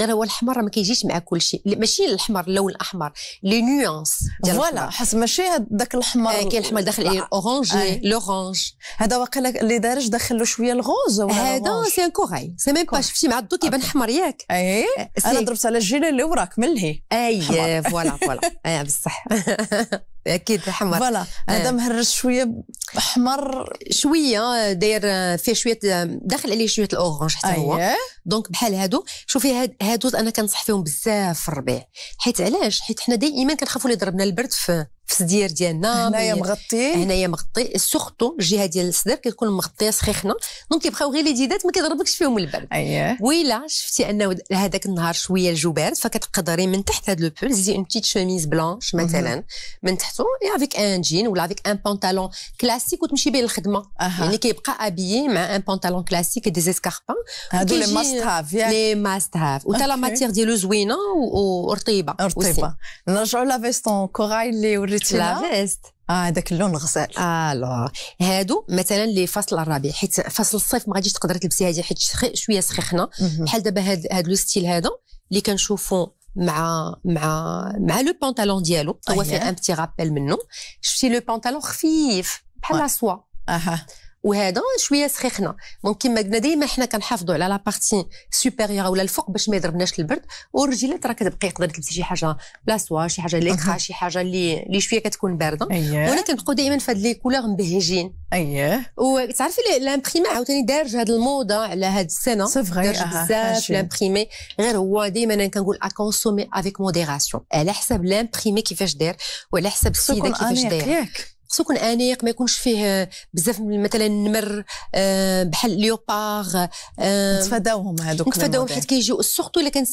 غير هو الحمر ما كيجيش مع كل شيء ماشي الاحمر اللون الاحمر لي نيونس فوالا حس ماشي ذاك الاحمر آه، كاين الاحمر داخل الاورانجي آه، لورانج هذا واقيلا اللي دارج داخل له شويه الغوز هذا سي ان كوغاي سي ميم با شفتي مع الضو كيبان احمر ياك اي انا ضربت على الجيل اللي وراك من لهي اي فوالا فوالا بالصحه اكيد حمر فوالا مادام آه. مهرج شويه احمر شويه آه، داير آه، فيه شويه داخل عليه شويه الاورانج حتى هو أيه. دونك بحال هادو شوفي هاد هادو انا كنصح فيهم بزاف في الربيع حيت علاش حيت حنا دائما كنخافوا اللي ضربنا البرد في في الصدير ديالنا هنايا مغطي هنايا مغطي سوختو الجهه ديال الصدر كتكون مغطيه سخيخنه دونك كيبقاو غير ليديدات ما كيضربكش فيهم البرد اييه ويلا شفتي انه هذاك النهار شويه بارد فكتقدري من تحت هذا لو بول زي اون بتيت شوميز بلانش مثلا من تحتو افيك ان جين ولا افيك ان بونطالون كلاسيك وتمشي به للخدمه يعني كيبقى ابيي مع ان بونطالون كلاسيك دي زيسكاربان هادو لي ماست هاف لي ماست هاف وتا لا ماتيغ ديالو زوينه ورطيبه رطيبه نرجعوا لا فيستون كوراي اللي درتي لا فيست اه هذاك اللون الغزال الوغ هادو مثلا فصل الربيع حيت فصل الصيف ما غاديش تقدري تلبسي هذه حيت شويه سخيخنه بحال دابا هاد هاد لو ستيل هذا اللي كنشوفو مع مع مع لو بانطالون ديالو هو فيه ان بتي رابيل منه شفتي لو بانطالون خفيف بحال لا سوا اها وهذا شويه سخيخنا دونك كيما قلنا دائما حنا كنحافظوا على بارتي سوبيريور ولا الفوق باش ما يضربناش البرد والرجيلات راه كتبقى يقدر تلبسي شي حاجه سوا شي حاجه ليكرا شي حاجه اللي اللي شويه كتكون بارده أيه. وانا كنبقاو دائما في هاد لي كولور مبهجين اييه وتعرفي لامبريمي عاوتاني دارج هاد الموضه على هاد السنه دارج بزاف لامبريمي غير هو دائما انا كنقول اكونسومي افيك موديراسيون على حساب لامبريمي كيفاش داير وعلى حساب السيده كيفاش داير خصو يكون انيق ما يكونش فيه بزاف مثلا النمر آه، بحال ليوبار آه، نتفاداوهم هذوك نتفاداوهم حيت كيجيو سورتو الا كان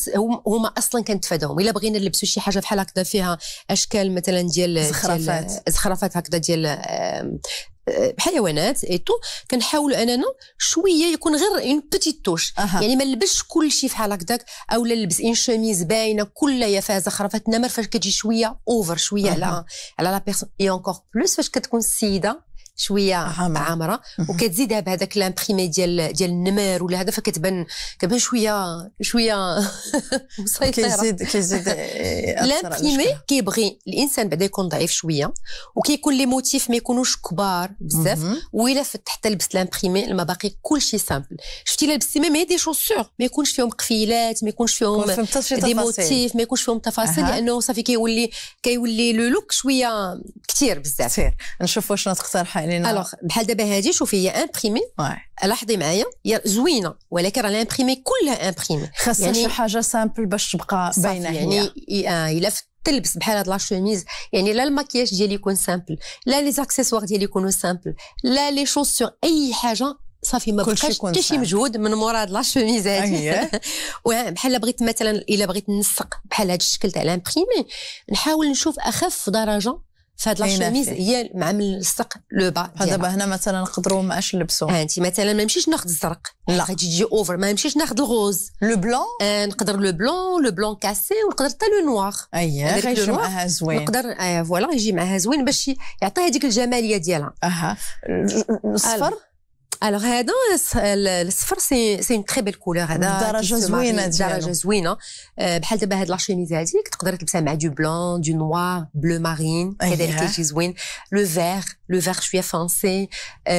هما اصلا كنتفاداوهم الا بغينا نلبسوا شي حاجه بحال هكذا فيها اشكال مثلا ديال زخرفات زخرفات هكذا ديال حيوانات تو كنحاولوا اننا شويه يكون غير اون بتيت توش يعني ما نلبسش كل شيء فحال هكذاك او لا نلبس ان شوميز باينه كلها فاز خرفات النمر فاش كتجي شويه اوفر شويه على على لا بيرسون اي اونكور بلوس فاش كتكون السيده شويه عامره, عامرة وكتزيدها بهذاك لامبريمي ديال ديال النمر ولا هذا فكتبان كتبان شويه شويه مسيطره كيزيد كيزيد آه، لامبريمي كيبغي الانسان بعدا يكون ضعيف شويه وكيكون لي موتيف ما يكونوش كبار بزاف ويلا حتى لبست لامبريمي ما باقي كلشي سامبل شفتي لابسي لبستي مي دي شوسور ما يكونش فيهم قفيلات ما يكونش فيهم دي موتيف ما يكونش فيهم تفاصيل لانه صافي كيولي كيولي لو لوك شويه كثير بزاف كثير نشوف واش تقترحي علينا يعني الوغ بحال دابا هادي شوفي هي امبريمي لاحظي معايا هي زوينه ولكن راه الامبريمي كلها امبريمي خاصها يعني شي حاجه سامبل باش تبقى باينه يعني هي. آه، الا تلبس بحال هاد لاشوميز يعني لا الماكياج ديالي يكون سامبل لا لي زاكسيسوار ديالي يكونوا سامبل لا لي شوسيور اي حاجه صافي ما بقاش حتى شي مجهود من مورا هاد لاشوميز هادي إيه. بحال بغيت مثلا الا بغيت نسق بحال هاد الشكل تاع لامبريمي نحاول نشوف اخف درجه فهاد إيه، لاشوميز هي معمل لصق لو با دابا هنا مثلا نقدروا ما اش نلبسوا انت مثلا ما نمشيش ناخذ الزرق لا غادي تجي اوفر ما نمشيش ناخذ الغوز لو بلون آه نقدر لو بلون لو بلون كاسي ونقدر حتى لو نوار اييه غيجي معها زوين نقدر آه فوالا يجي معها زوين باش يعطي هذيك الجماليه ديالها اها الاصفر الوغ هذا الصفر سي سي اون تري بيل كولور هذا درجه زوينه درجه زوينه بحال دابا هاد لاشيميز هذيك تقدر تلبسها مع دو بلون دو نوار بلو مارين كذلك كيجي زوين لو فيغ لو فيغ شويه فونسي euh،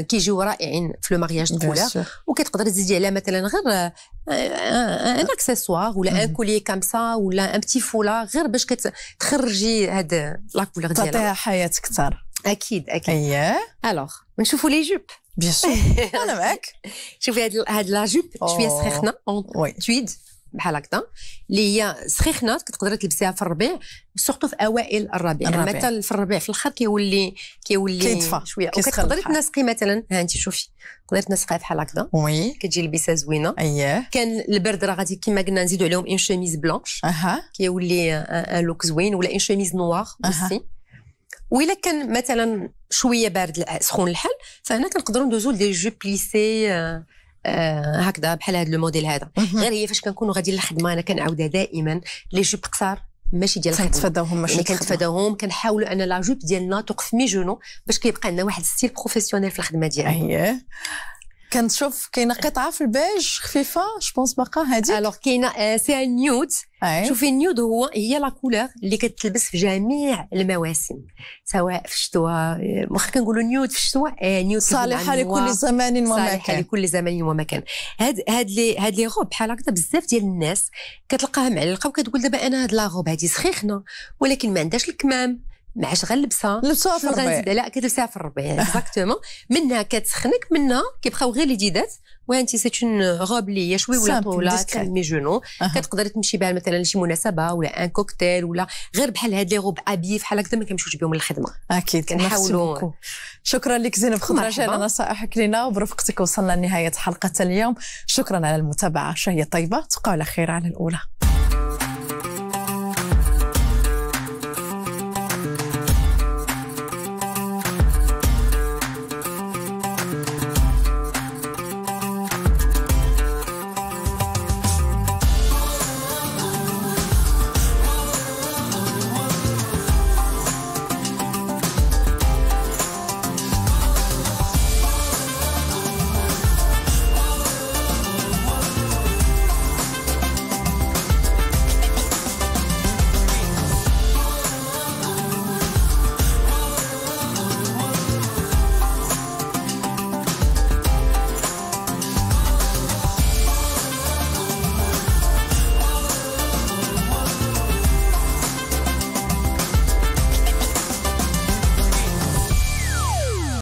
كيجيو رائعين في لو مارياج دو كولور وكتقدر تزيدي عليها مثلا غير ان آه، اكسسوار آه، ولا ان كولي كامسا ولا ان بتي فولا غير باش كتخرجي هاد لا كولور ديالها تعطيها حياه اكثر اكيد اكيد ايه الوغ نشوفوا لي جوب بيان سور انا معاك شوفي هاد هاد لا جوب شويه سخيخنه تويد بحال هكذا اللي هي سخيخنه كتقدري تلبسيها في الربيع سورتو في اوائل الربيع, يعني مثلا في الربيع في الاخر كيولي كيولي كيدفى شويه وكتقدري تنسقي مثلا ها انت شوفي تقدري تنسقيها بحال هكذا وي كتجي لبسه زوينه اييه كان البرد راه غادي كما قلنا نزيدو عليهم اون شوميز بلونش اها كيولي ان لوك زوين ولا اون شوميز نوار اها وإلا كان مثلا شويه بارد سخون الحال فهنا كنقدروا ندوزو لدي جو بليسي آه، آه، هكذا بحال هذا الموديل هذا غير هي فاش كنكونوا غاديين للخدمه انا كنعاودها دائما لي جوب قصار ماشي ديال كنتفاداهم ماشي يعني كنتفاداوهم كنحاولوا ان لا جوب ديالنا توقف مي جونو باش كيبقى عندنا واحد ستيل بروفيسيونيل في الخدمه ديالنا كنشوف كاينه قطعه في البيج خفيفه جوبونس باقا هذيك الوغ كاينه آه، سي ان نيود شوفي النيود هو هي لا كولور اللي كتلبس في جميع المواسم سواء في الشتاء آه، واخا كنقولوا نيود في الشتاء آه، نيود صالحه لكل زمان ومكان صالحه لكل زمان ومكان هاد هاد لي هاد لي غوب بحال هكذا بزاف ديال الناس كتلقاها معلقه وكتقول دابا انا هاد لا غوب هادي سخيخنه ولكن ما عندهاش الكمام معش غير لبسه لبسوها في الربيع لا كتلبسها في الربيع اكزاكتومون منها كتسخنك منها كيبقاو غير لي ديدات وانت سي اون غوب اللي هي شوي ولا طولا تسمي جونو كتقدري كتقدر تمشي بها مثلا لشي مناسبه ولا ان كوكتيل ولا غير بحال هاد لي غوب ابي بحال هكذا ما كنمشيوش بهم للخدمه اكيد كنحاولوا شكرا لك زينب خضراج على نصائحك لنا وبرفقتك وصلنا لنهايه حلقه اليوم شكرا على المتابعه شهيه طيبه تبقى على خير على الاولى